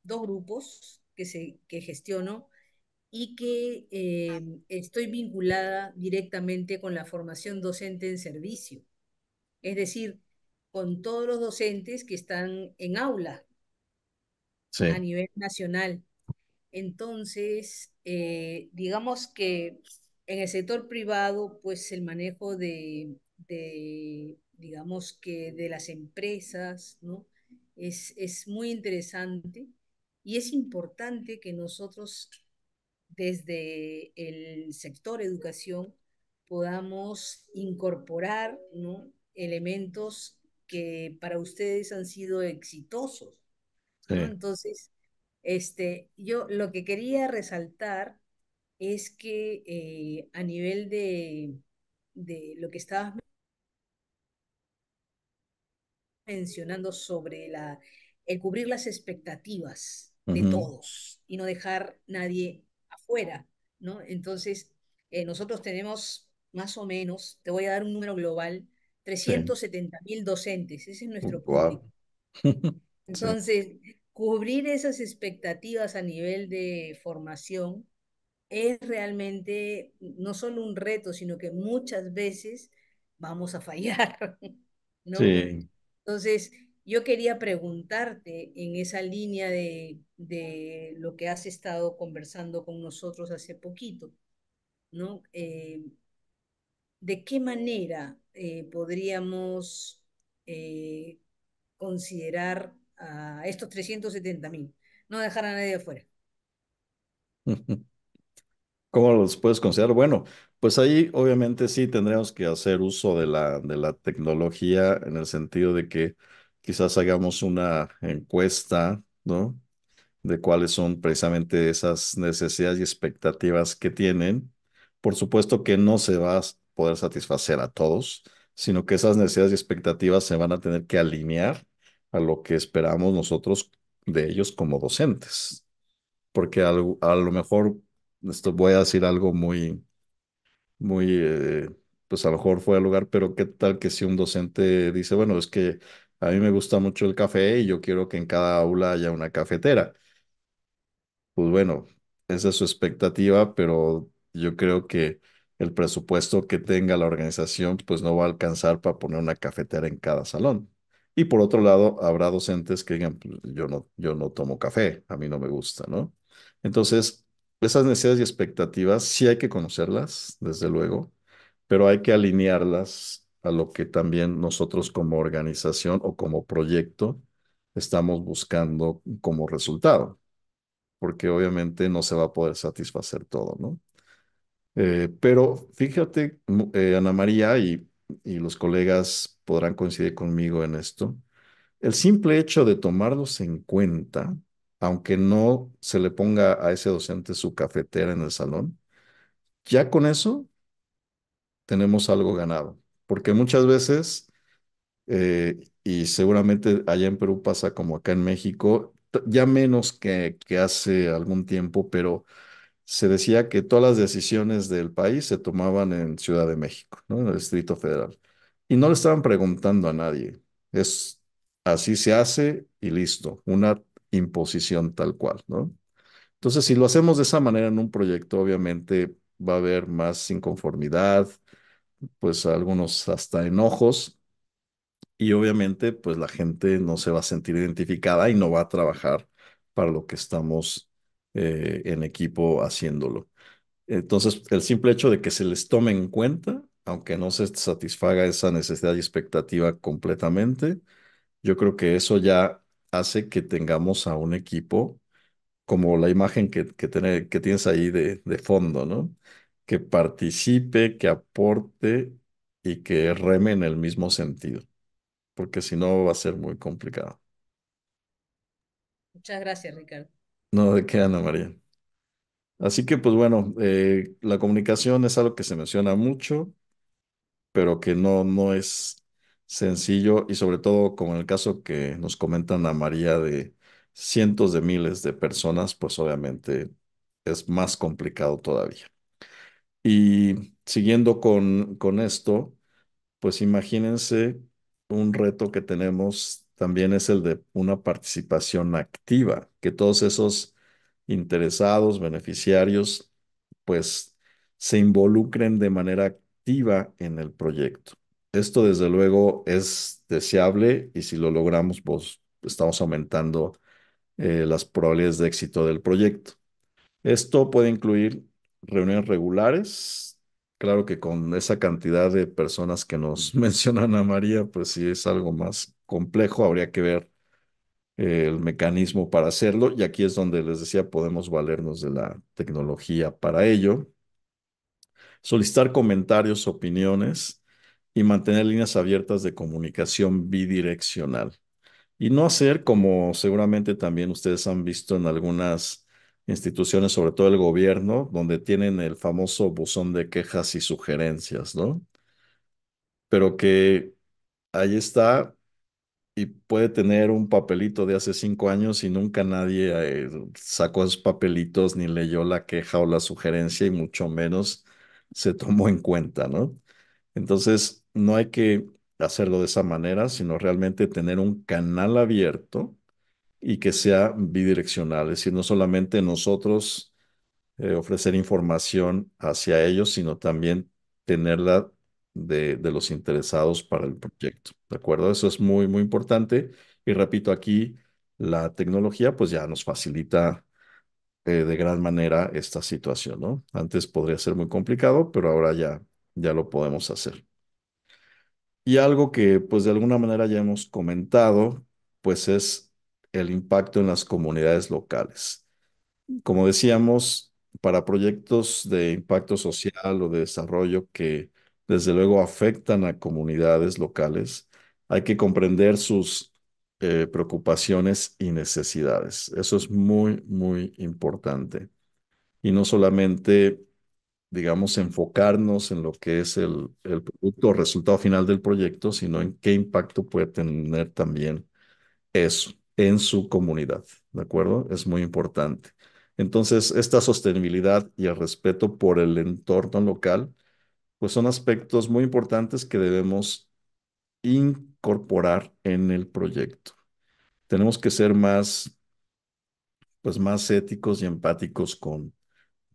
dos grupos que, se, que gestiono y que em, estoy vinculada directamente con la formación docente en servicio. Es decir, con todos los docentes que están en aula a nivel nacional. Entonces, eh, digamos que en el sector privado, pues el manejo de, digamos que de las empresas, ¿no? Es, es muy interesante y es importante que nosotros desde el sector educación podamos incorporar ¿no? elementos que para ustedes han sido exitosos. Entonces, este, yo lo que quería resaltar es que eh, a nivel de, lo que estabas mencionando sobre la, el cubrir las expectativas de todos y no dejar nadie afuera, ¿no? Entonces, eh, nosotros tenemos más o menos, te voy a dar un número global, 370 mil docentes, ese es nuestro público. Entonces, cubrir esas expectativas a nivel de formación es realmente no solo un reto, sino que muchas veces vamos a fallar. Entonces, yo quería preguntarte en esa línea de, lo que has estado conversando con nosotros hace poquito, ¿no? Eh, ¿De qué manera eh, podríamos eh, considerar a estos 370 mil, no dejar a nadie afuera. ¿Cómo los puedes considerar? Bueno, pues ahí obviamente sí tendríamos que hacer uso de la, de la tecnología en el sentido de que quizás hagamos una encuesta, ¿no? De cuáles son precisamente esas necesidades y expectativas que tienen. Por supuesto que no se va a poder satisfacer a todos, sino que esas necesidades y expectativas se van a tener que alinear a lo que esperamos nosotros de ellos como docentes. Porque a lo, mejor, esto voy a decir algo muy, muy, eh, pues a lo mejor fue al lugar, pero qué tal que si un docente dice, bueno, es que a mí me gusta mucho el café y yo quiero que en cada aula haya una cafetera. Pues bueno, esa es su expectativa, pero yo creo que el presupuesto que tenga la organización pues no va a alcanzar para poner una cafetera en cada salón. Y por otro lado, habrá docentes que digan, pues, yo, no, yo no tomo café, a mí no me gusta, ¿no? Entonces, esas necesidades y expectativas sí hay que conocerlas, desde luego, pero hay que alinearlas a lo que también nosotros como organización o como proyecto estamos buscando como resultado, porque obviamente no se va a poder satisfacer todo, ¿no? Eh, pero fíjate, eh, Ana María y, los colegas podrán coincidir conmigo en esto. El simple hecho de tomarlos en cuenta, aunque no se le ponga a ese docente su cafetera en el salón, ya con eso tenemos algo ganado. Porque muchas veces, eh, y seguramente allá en Perú pasa como acá en México, ya menos que hace algún tiempo, pero se decía que todas las decisiones del país se tomaban en Ciudad de México, ¿no? en el Distrito Federal. Y no le estaban preguntando a nadie. Es así se hace y listo, una imposición tal cual, ¿no? Entonces, si lo hacemos de esa manera en un proyecto, obviamente va a haber más inconformidad, pues algunos hasta enojos, y obviamente pues la gente no se va a sentir identificada y no va a trabajar para lo que estamos eh, en equipo haciéndolo. Entonces, el simple hecho de que se les tome en cuenta, aunque no se satisfaga esa necesidad y expectativa completamente, yo creo que eso ya hace que tengamos a un equipo como la imagen que, que tienes ahí de, de fondo, ¿no? Que participe, que aporte y que reme en el mismo sentido, porque si no va a ser muy complicado. Muchas gracias, Ricardo. No, de qué, Ana María. Así que, pues bueno, eh, la comunicación es algo que se menciona mucho, pero que no, no es sencillo y sobre todo como en el caso que nos comentan a María de cientos de miles de personas, pues obviamente es más complicado todavía. Y siguiendo con, con esto, pues imagínense un reto que tenemos también es el de una participación activa que todos esos interesados, beneficiarios, pues se involucren de manera activa en el proyecto. Esto desde luego es deseable y si lo logramos, pues estamos aumentando eh, las probabilidades de éxito del proyecto. Esto puede incluir reuniones regulares. Claro que con esa cantidad de personas que nos mencionan a María, pues sí es algo más complejo. Habría que ver el mecanismo para hacerlo y aquí es donde les decía podemos valernos de la tecnología para ello. Solicitar comentarios, opiniones y mantener líneas abiertas de comunicación bidireccional. Y no hacer como seguramente también ustedes han visto en algunas instituciones, sobre todo el gobierno, donde tienen el famoso buzón de quejas y sugerencias, ¿no? Pero que ahí está, y puede tener un papelito de hace cinco años y nunca nadie eh, sacó esos papelitos ni leyó la queja o la sugerencia y mucho menos se tomó en cuenta, ¿no? Entonces, no hay que hacerlo de esa manera, sino realmente tener un canal abierto y que sea bidireccional, es decir, no solamente nosotros eh, ofrecer información hacia ellos, sino también tenerla de, los interesados para el proyecto. ¿De acuerdo? Eso es muy, muy importante. Y repito, aquí la tecnología pues ya nos facilita eh, de gran manera esta situación, ¿no? Antes podría ser muy complicado, pero ahora ya, ya lo podemos hacer. Y algo que pues de alguna manera ya hemos comentado, pues es el impacto en las comunidades locales. Como decíamos, para proyectos de impacto social o de desarrollo que desde luego afectan a comunidades locales. Hay que comprender sus eh, preocupaciones y necesidades. Eso es muy, muy importante. Y no solamente, digamos, enfocarnos en lo que es el, el producto o resultado final del proyecto, sino en qué impacto puede tener también eso en su comunidad. ¿De acuerdo? Es muy importante. Entonces, esta sostenibilidad y el respeto por el entorno local pues son aspectos muy importantes que debemos incorporar en el proyecto. Tenemos que ser más, pues más éticos y empáticos con,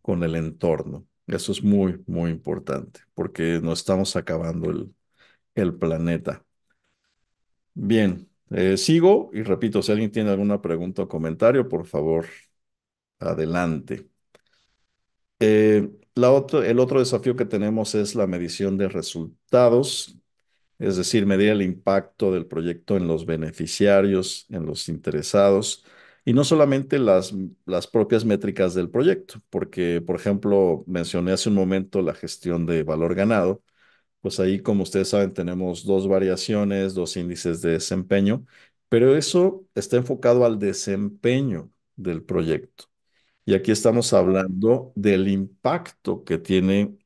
con el entorno. Eso es muy, muy importante porque no estamos acabando el, planeta. Bien, eh, sigo y repito, si alguien tiene alguna pregunta o comentario, por favor, adelante. Eh, el otro desafío que tenemos es la medición de resultados, es decir, medir el impacto del proyecto en los beneficiarios, en los interesados, y no solamente las, las propias métricas del proyecto, porque, por ejemplo, mencioné hace un momento la gestión de valor ganado, pues ahí, como ustedes saben, tenemos dos variaciones, dos índices de desempeño, pero eso está enfocado al desempeño del proyecto. Y aquí estamos hablando del impacto que tiene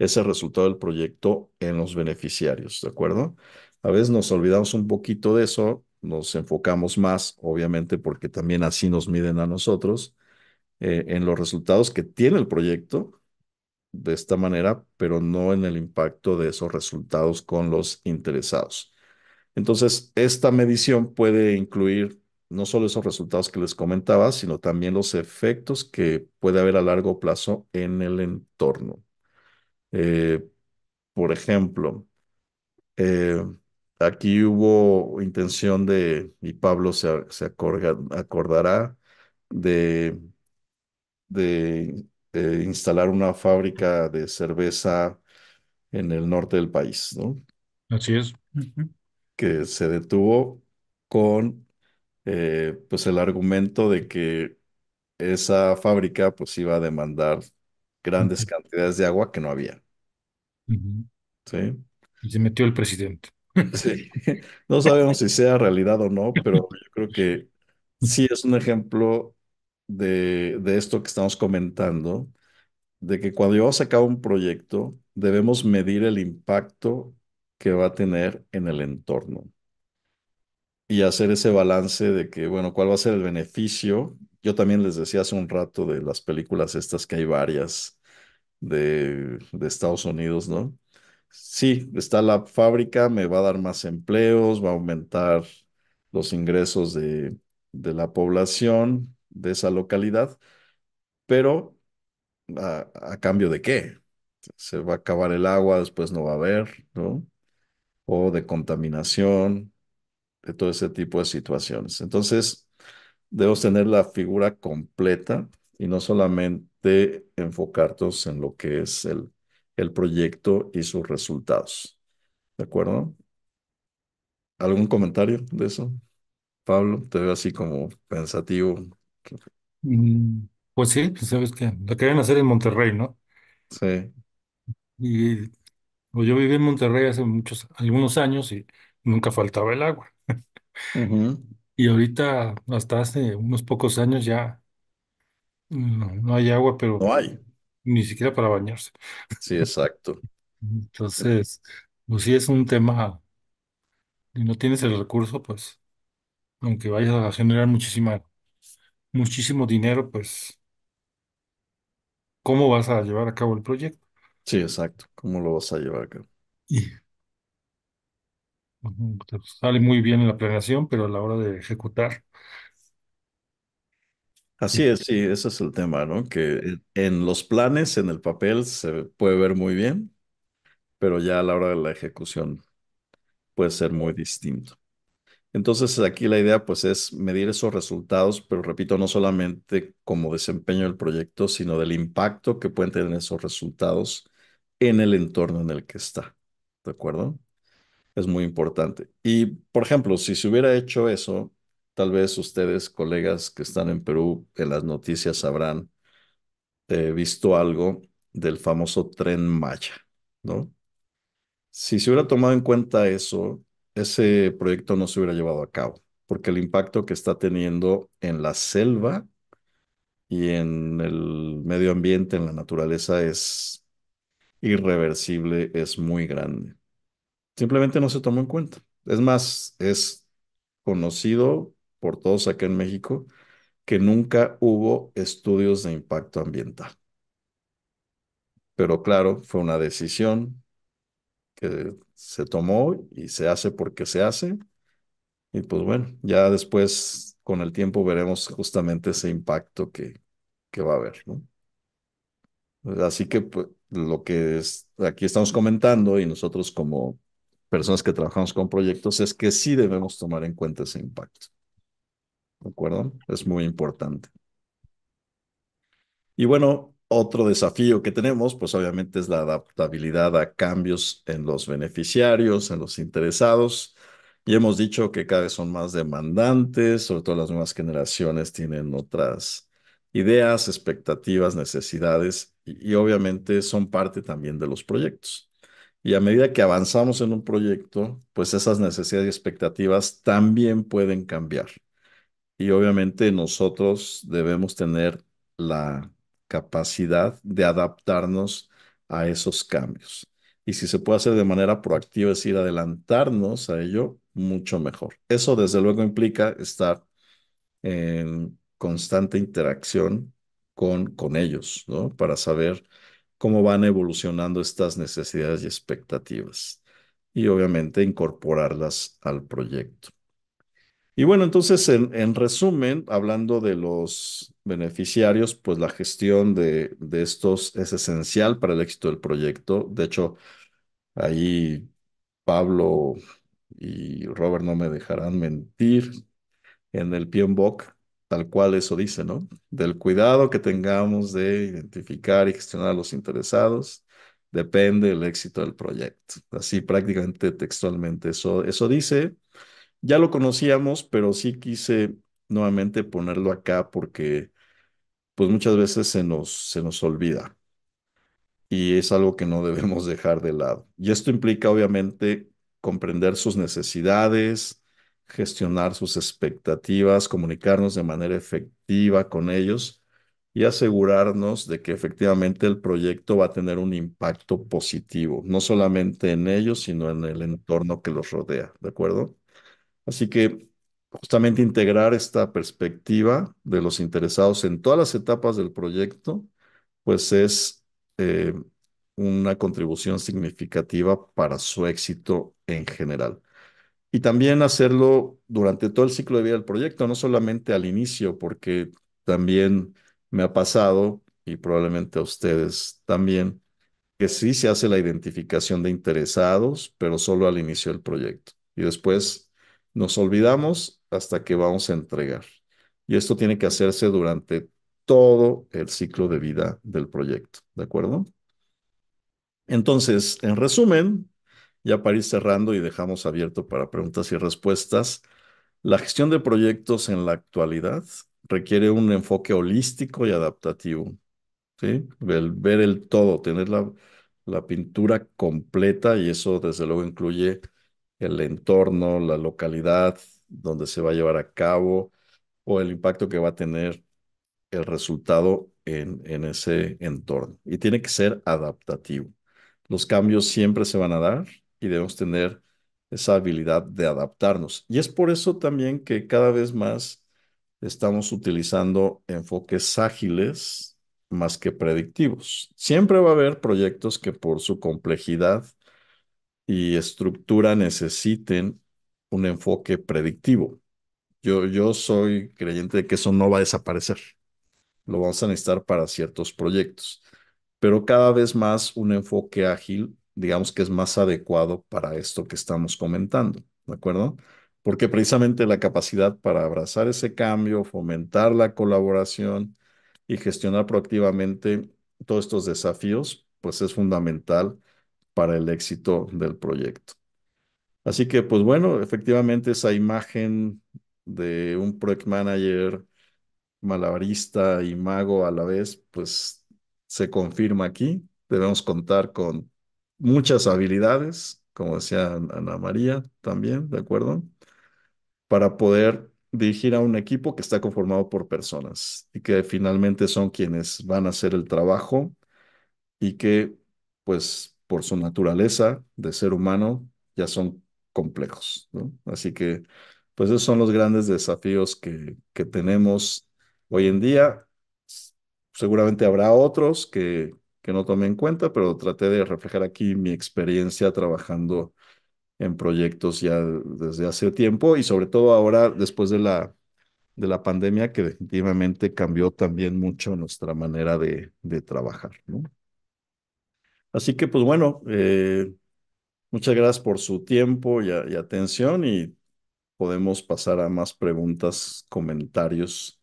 ese resultado del proyecto en los beneficiarios, ¿de acuerdo? A veces nos olvidamos un poquito de eso, nos enfocamos más, obviamente, porque también así nos miden a nosotros, eh, en los resultados que tiene el proyecto de esta manera, pero no en el impacto de esos resultados con los interesados. Entonces, esta medición puede incluir no solo esos resultados que les comentaba, sino también los efectos que puede haber a largo plazo en el entorno. Eh, por ejemplo, eh, aquí hubo intención de, y Pablo se, acordará, de, de instalar una fábrica de cerveza en el norte del país, ¿no? Así es. Que se detuvo con eh, pues el argumento de que esa fábrica pues iba a demandar grandes cantidades de agua que no había. ¿Sí? se metió el presidente. no sabemos si sea realidad o no, pero yo creo que sí es un ejemplo de, de esto que estamos comentando, de que cuando llevamos a cabo un proyecto debemos medir el impacto que va a tener en el entorno y hacer ese balance de que, bueno, cuál va a ser el beneficio. Yo también les decía hace un rato de las películas estas que hay varias de, de Estados Unidos, ¿no? Sí, está la fábrica, me va a dar más empleos, va a aumentar los ingresos de, de la población de esa localidad, pero a, a, cambio de qué? Se va a acabar el agua, después no va a haber, ¿no? O de contaminación, de todo ese tipo de situaciones. Entonces, debemos tener la figura completa y no solamente enfocarnos en lo que es el, el proyecto y sus resultados. ¿De acuerdo? ¿Algún comentario de eso? Pablo, te veo así como pensativo. Mm, pues sí, pues sabes que lo querían hacer en Monterrey, ¿no? Sí. Y pues yo viví en Monterrey hace muchos, algunos años y nunca faltaba el agua. Y ahorita, hasta hace unos pocos años ya no, hay agua, pero No hay. ni siquiera para bañarse. Sí, exacto. Entonces, pues es un tema, y no tienes el recurso, pues, aunque vayas a generar muchísima, muchísimo dinero, pues, ¿cómo vas a llevar a cabo el proyecto? Sí, exacto. ¿Cómo lo vas a llevar cabo Sale muy bien en la planeación, pero a la hora de ejecutar. Así es, sí, este ese es el tema, ¿no? Que en los planes, en el papel, se puede ver muy bien, pero ya a la hora de la ejecución puede ser muy distinto. Entonces, aquí la idea, pues, es medir esos resultados, pero repito, no solamente como desempeño del proyecto, sino del impacto que pueden tener esos resultados en el entorno en el que está. ¿De acuerdo? es muy importante. Y, por ejemplo, si se hubiera hecho eso, tal vez ustedes, colegas que están en Perú, en las noticias habrán eh, visto algo del famoso tren Maya, ¿no? Si se hubiera tomado en cuenta eso, ese proyecto no se hubiera llevado a cabo, porque el impacto que está teniendo en la selva y en el medio ambiente, en la naturaleza, es irreversible, es muy grande. Simplemente no se tomó en cuenta. Es más, es conocido por todos acá en México que nunca hubo estudios de impacto ambiental. Pero claro, fue una decisión que se tomó y se hace porque se hace. Y pues bueno, ya después con el tiempo veremos justamente ese impacto que, que va a haber, ¿no? Así que pues, lo que aquí estamos comentando y nosotros como personas que trabajamos con proyectos es que sí debemos tomar en cuenta ese impacto. ¿De acuerdo? Es muy importante. Y bueno, otro desafío que tenemos, pues obviamente es la adaptabilidad a cambios en los beneficiarios, en los interesados. Y hemos dicho que cada vez son más demandantes, sobre todo las nuevas generaciones tienen otras ideas, expectativas, necesidades y, y obviamente son parte también de los proyectos. Y a medida que avanzamos en un proyecto, pues esas necesidades y expectativas también pueden cambiar. Y obviamente nosotros debemos tener la capacidad de adaptarnos a esos cambios. Y si se puede hacer de manera proactiva, es decir, adelantarnos a ello, mucho mejor. Eso desde luego implica estar en constante interacción con, con ellos, ¿no? Para saber cómo van evolucionando estas necesidades y expectativas y obviamente incorporarlas al proyecto. Y bueno, entonces, en, resumen, hablando de los beneficiarios, pues la gestión de, de, estos es esencial para el éxito del proyecto. De hecho, ahí Pablo y Robert no me dejarán mentir. En el PMBOK Tal cual eso dice, ¿no? Del cuidado que tengamos de identificar y gestionar a los interesados depende el éxito del proyecto. Así prácticamente textualmente eso, eso dice. Ya lo conocíamos, pero sí quise nuevamente ponerlo acá porque pues muchas veces se nos, se nos olvida y es algo que no debemos dejar de lado. Y esto implica obviamente comprender sus necesidades, gestionar sus expectativas, comunicarnos de manera efectiva con ellos y asegurarnos de que efectivamente el proyecto va a tener un impacto positivo, no solamente en ellos, sino en el entorno que los rodea, ¿de acuerdo? Así que justamente integrar esta perspectiva de los interesados en todas las etapas del proyecto, pues es eh, una contribución significativa para su éxito en general y también hacerlo durante todo el ciclo de vida del proyecto, no solamente al inicio, porque también me ha pasado, y probablemente a ustedes también, que sí se hace la identificación de interesados, pero solo al inicio del proyecto. Y después nos olvidamos hasta que vamos a entregar. Y esto tiene que hacerse durante todo el ciclo de vida del proyecto, ¿de acuerdo? Entonces, en resumen, ya para ir cerrando y dejamos abierto para preguntas y respuestas, la gestión de proyectos en la actualidad requiere un enfoque holístico y adaptativo. ¿sí? ver el todo, tener la, pintura completa y eso desde luego incluye el entorno, la localidad donde se va a llevar a cabo o el impacto que va a tener el resultado en ese entorno. Y tiene que ser adaptativo. Los cambios siempre se van a dar, y debemos tener esa habilidad de adaptarnos. Y es por eso también que cada vez más estamos utilizando enfoques ágiles más que predictivos. Siempre va a haber proyectos que por su complejidad y estructura necesiten un enfoque predictivo. Yo, yo soy creyente de que eso no va a desaparecer. Lo vamos a necesitar para ciertos proyectos. Pero cada vez más un enfoque ágil digamos que es más adecuado para esto que estamos comentando, ¿de acuerdo? Porque precisamente la capacidad para abrazar ese cambio, fomentar la colaboración y gestionar proactivamente todos estos desafíos, pues es fundamental para el éxito del proyecto. Así que, pues bueno, efectivamente esa imagen de un project manager malabarista y mago a la vez, pues se confirma aquí. Debemos contar con muchas habilidades, como decía Ana María también, ¿de acuerdo? Para poder dirigir a un equipo que está conformado por personas y que finalmente son quienes van a hacer el trabajo y que, pues, por su naturaleza de ser humano, ya son complejos, ¿no? Así que, pues, esos son los grandes desafíos que, que tenemos hoy en día. Seguramente habrá otros que, que no tomé en cuenta, pero traté de reflejar aquí mi experiencia trabajando en proyectos ya desde hace tiempo y sobre todo ahora después de la, de la pandemia que definitivamente cambió también mucho nuestra manera de, trabajar. Así que pues bueno, eh, muchas gracias por su tiempo y atención y podemos pasar a más preguntas, comentarios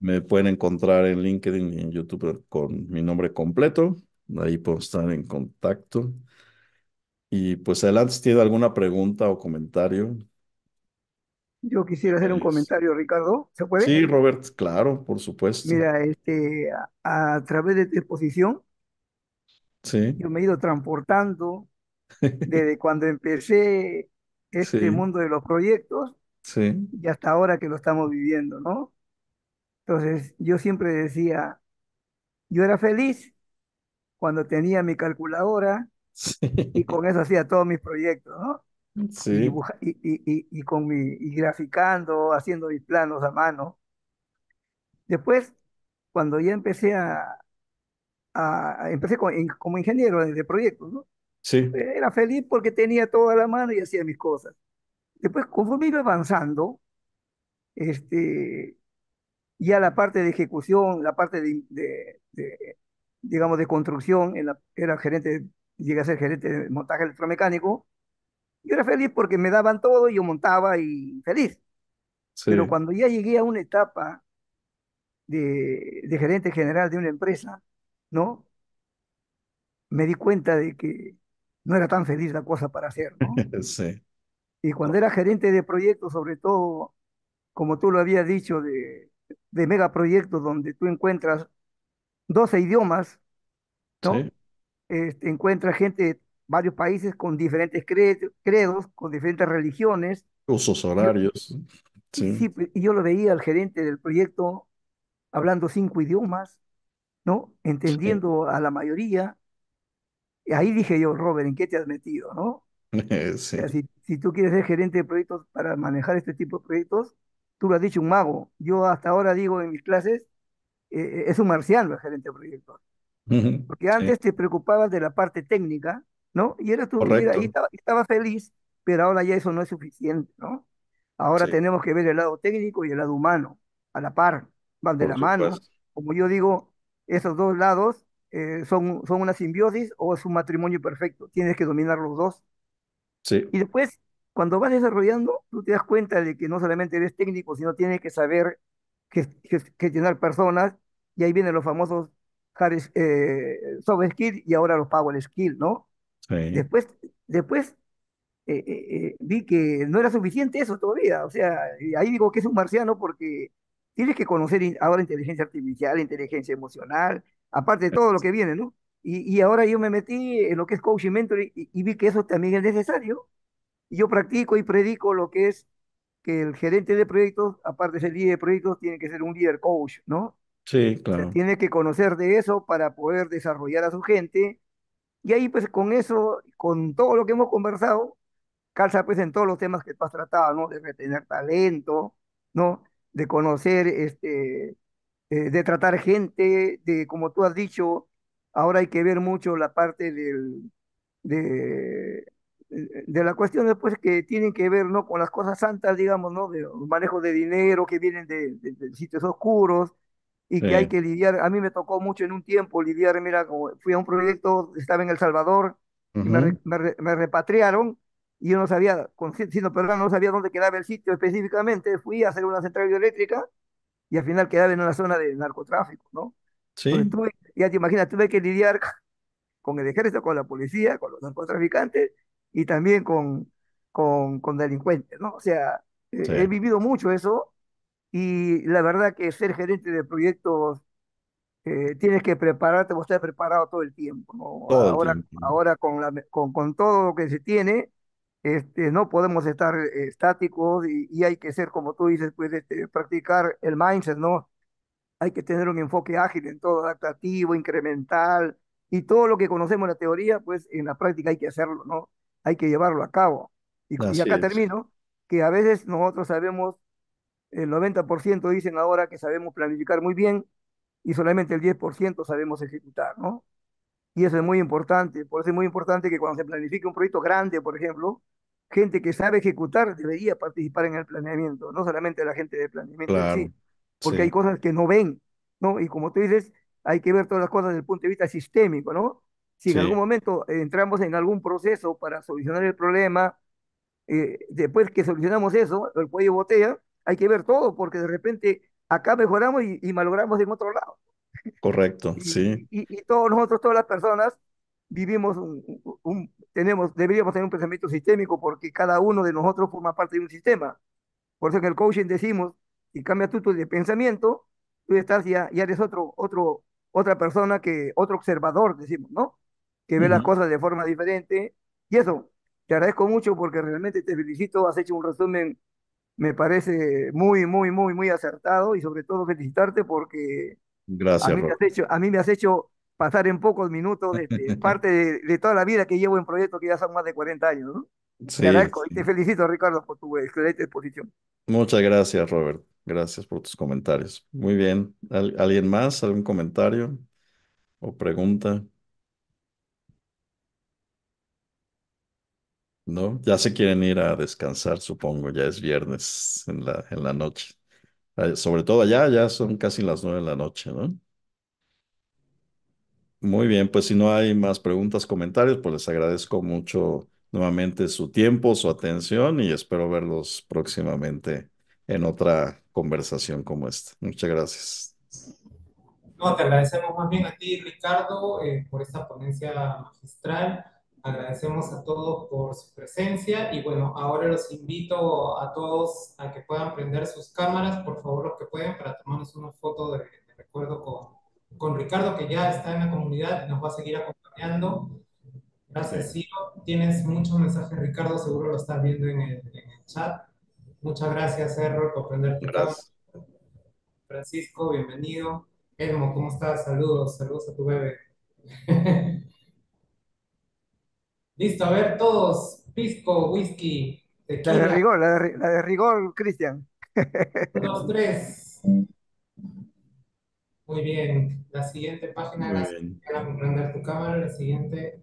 me pueden encontrar en LinkedIn y en YouTube eh, con mi nombre completo. Ahí puedo estar en contacto. Y pues adelante, si tiene alguna pregunta o comentario. Yo quisiera hacer un pues comentario, Ricardo. ¿Se puede? Sí, Robert, claro, por supuesto. Mira, este, a, través de tu exposición, sí. yo me he ido transportando desde cuando empecé este mundo de los proyectos sí. y hasta ahora que lo estamos viviendo, ¿no? Entonces, yo siempre decía, yo era feliz cuando tenía mi calculadora y con eso hacía todos mis proyectos, ¿no? Mm, sí. Y, y, y, y, con mi, y graficando, haciendo mis planos a mano. Después, cuando ya empecé a, empecé como ingeniero de proyectos, ¿no? Sí. Era feliz porque tenía toda la mano y hacía mis cosas. Después, conforme iba avanzando, este, ya la parte de ejecución, la parte de, digamos, de construcción, era gerente, llegué a ser gerente de montaje electromecánico, yo era feliz porque me daban todo y yo montaba y feliz. Pero cuando ya llegué a una etapa de, de gerente general de una empresa, ¿no? Me di cuenta de que no era tan feliz la cosa para hacer, ¿no? sí. Y cuando era gerente de proyectos, sobre todo, como tú lo habías dicho, de, de megaproyectos donde tú encuentras 12 idiomas, ¿no? Este, encuentras gente de varios países con diferentes credos, con diferentes religiones. Usos horarios. sí. Pues, y, yo lo veía al gerente del proyecto hablando cinco idiomas, ¿no? Entendiendo a la mayoría. Y ahí dije yo, Robert, ¿en qué te has metido, no? si, tú quieres ser gerente de proyectos para manejar este tipo de proyectos, tú lo has dicho, un mago. Yo hasta ahora digo en mis clases, eh, eh, es un marciano el gerente de proyecto. Porque antes te preocupabas de la parte técnica, ¿no? Y era tu vida, y estaba, feliz, pero ahora ya eso no es suficiente, ¿no? Ahora tenemos que ver el lado técnico y el lado humano, a la par, van de la mano. Como yo digo, esos dos lados eh, son, son una simbiosis o es un matrimonio perfecto. Tienes que dominar los dos. Sí. Y después cuando vas desarrollando, tú te das cuenta de que no solamente eres técnico, sino tienes que saber gestionar personas, y ahí vienen los famosos eh, soft skill y ahora los power skill, ¿no? Después, después eh, eh, eh, vi que no era suficiente eso todavía, o sea, ahí digo que es un marciano porque tienes que conocer ahora inteligencia artificial, inteligencia emocional, aparte de todo lo que viene, ¿no? Y, ahora yo me metí en lo que es coaching mentoring y vi que eso también es necesario yo practico y predico lo que es que el gerente de proyectos, aparte de ser líder de proyectos, tiene que ser un líder coach, ¿no? Sí, eh, claro. tiene que conocer de eso para poder desarrollar a su gente. Y ahí pues con eso, con todo lo que hemos conversado, calza pues en todos los temas que tú has tratado, ¿no? De retener talento, ¿no? De conocer, este, eh, de tratar gente, de como tú has dicho, ahora hay que ver mucho la parte del, de, eh, de la cuestión después que tienen que ver no con las cosas santas digamos no de manejo de dinero que vienen de, sitios oscuros y que hay que lidiar a mí me tocó mucho en un tiempo lidiar mira fui a un proyecto estaba en el Salvador me, repatriaron y yo no sabía con, siendo perdón no sabía dónde quedaba el sitio específicamente fui a hacer una central bioeléctrica y al final quedaba en una zona de narcotráfico no ya te imaginas tuve que lidiar con el ejército con la policía con los narcotraficantes y también con, con, con delincuentes, ¿no? O sea, he vivido mucho eso y la verdad que ser gerente de proyectos eh, tienes que prepararte, vos estás preparado todo el tiempo, ¿no? ahora, ahora con, la, con, con, todo lo que se tiene, este, no podemos estar eh, estáticos y, hay que ser, como tú dices, pues este, practicar el mindset, ¿no? Hay que tener un enfoque ágil en todo, adaptativo, incremental, y todo lo que conocemos en la teoría, pues en la práctica hay que hacerlo, ¿no? hay que llevarlo a cabo. Y, acá termino, que a veces nosotros sabemos, el 90% dicen ahora que sabemos planificar muy bien y solamente el 10% sabemos ejecutar, ¿no? Y eso es muy importante, por eso es muy importante que cuando se planifique un proyecto grande, por ejemplo, gente que sabe ejecutar debería participar en el planeamiento, no solamente la gente de planeamiento sí, porque hay cosas que no ven, ¿no? Y como tú dices, hay que ver todas las cosas desde el punto de vista sistémico, ¿no? Si en algún momento entramos en algún proceso para solucionar el problema, eh, después que solucionamos eso, el cuello botella, hay que ver todo, porque de repente acá mejoramos y, malogramos en otro lado. Correcto, sí. Y, y, todos nosotros, todas las personas, vivimos un, tenemos, deberíamos tener un pensamiento sistémico porque cada uno de nosotros forma parte de un sistema. Por eso en el coaching decimos, si cambias tú tu pensamiento, tú estás ya, ya eres otro, otro, otra persona que, otro observador, decimos, ¿no? que ve las cosas de forma diferente. Y eso, te agradezco mucho porque realmente te felicito, has hecho un resumen, me parece muy, muy, muy, muy acertado y sobre todo felicitarte porque a, mí me has hecho, a mí me has hecho pasar en pocos minutos este, parte de, toda la vida que llevo en proyectos que ya son más de 40 años. ¿no? te agradezco y te felicito, Ricardo, por tu excelente exposición. Muchas gracias, Robert. Gracias por tus comentarios. Muy bien. ¿Alguien más? ¿Algún comentario o pregunta? ¿no? Ya se quieren ir a descansar, supongo, ya es viernes en la, en la noche. Sobre todo allá, ya son casi las nueve de la noche, ¿no? Muy bien, pues si no hay más preguntas, comentarios, pues les agradezco mucho nuevamente su tiempo, su atención y espero verlos próximamente en otra conversación como esta. Muchas gracias. No, te agradecemos más bien a ti, Ricardo, eh, por esta ponencia magistral. Agradecemos a todos por su presencia y bueno, ahora los invito a todos a que puedan prender sus cámaras, por favor los que pueden, para tomarnos una foto de, recuerdo con, con, Ricardo, que ya está en la comunidad y nos va a seguir acompañando. Gracias, Ciro. Tienes muchos mensajes, Ricardo, seguro lo estás viendo en el, chat. Muchas gracias, Error, por prender tu Francisco, bienvenido. Elmo, ¿cómo estás? Saludos, saludos a tu bebé. Listo, a ver todos. Pisco, whisky. La de rigor, la de, rigor, Cristian. dos, tres. Muy bien. La siguiente página gracias. Para comprender tu cámara. La siguiente.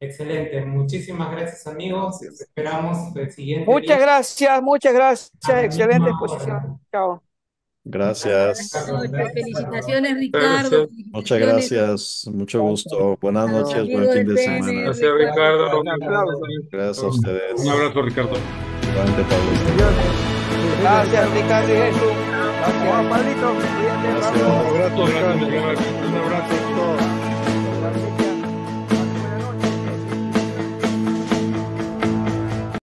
Excelente. Muchísimas gracias, amigos. Esperamos el siguiente. Muchas gracias, muchas gracias. Excelente exposición. Chao. Gracias. Felicitaciones, Ricardo. Muchas gracias, mucho gusto. Buenas noches, buen fin de semana. Gracias, Ricardo. Un Gracias a ustedes. Un abrazo, Ricardo. Gracias, Ricardo y Jesús. Gracias, Un abrazo, un abrazo a todos.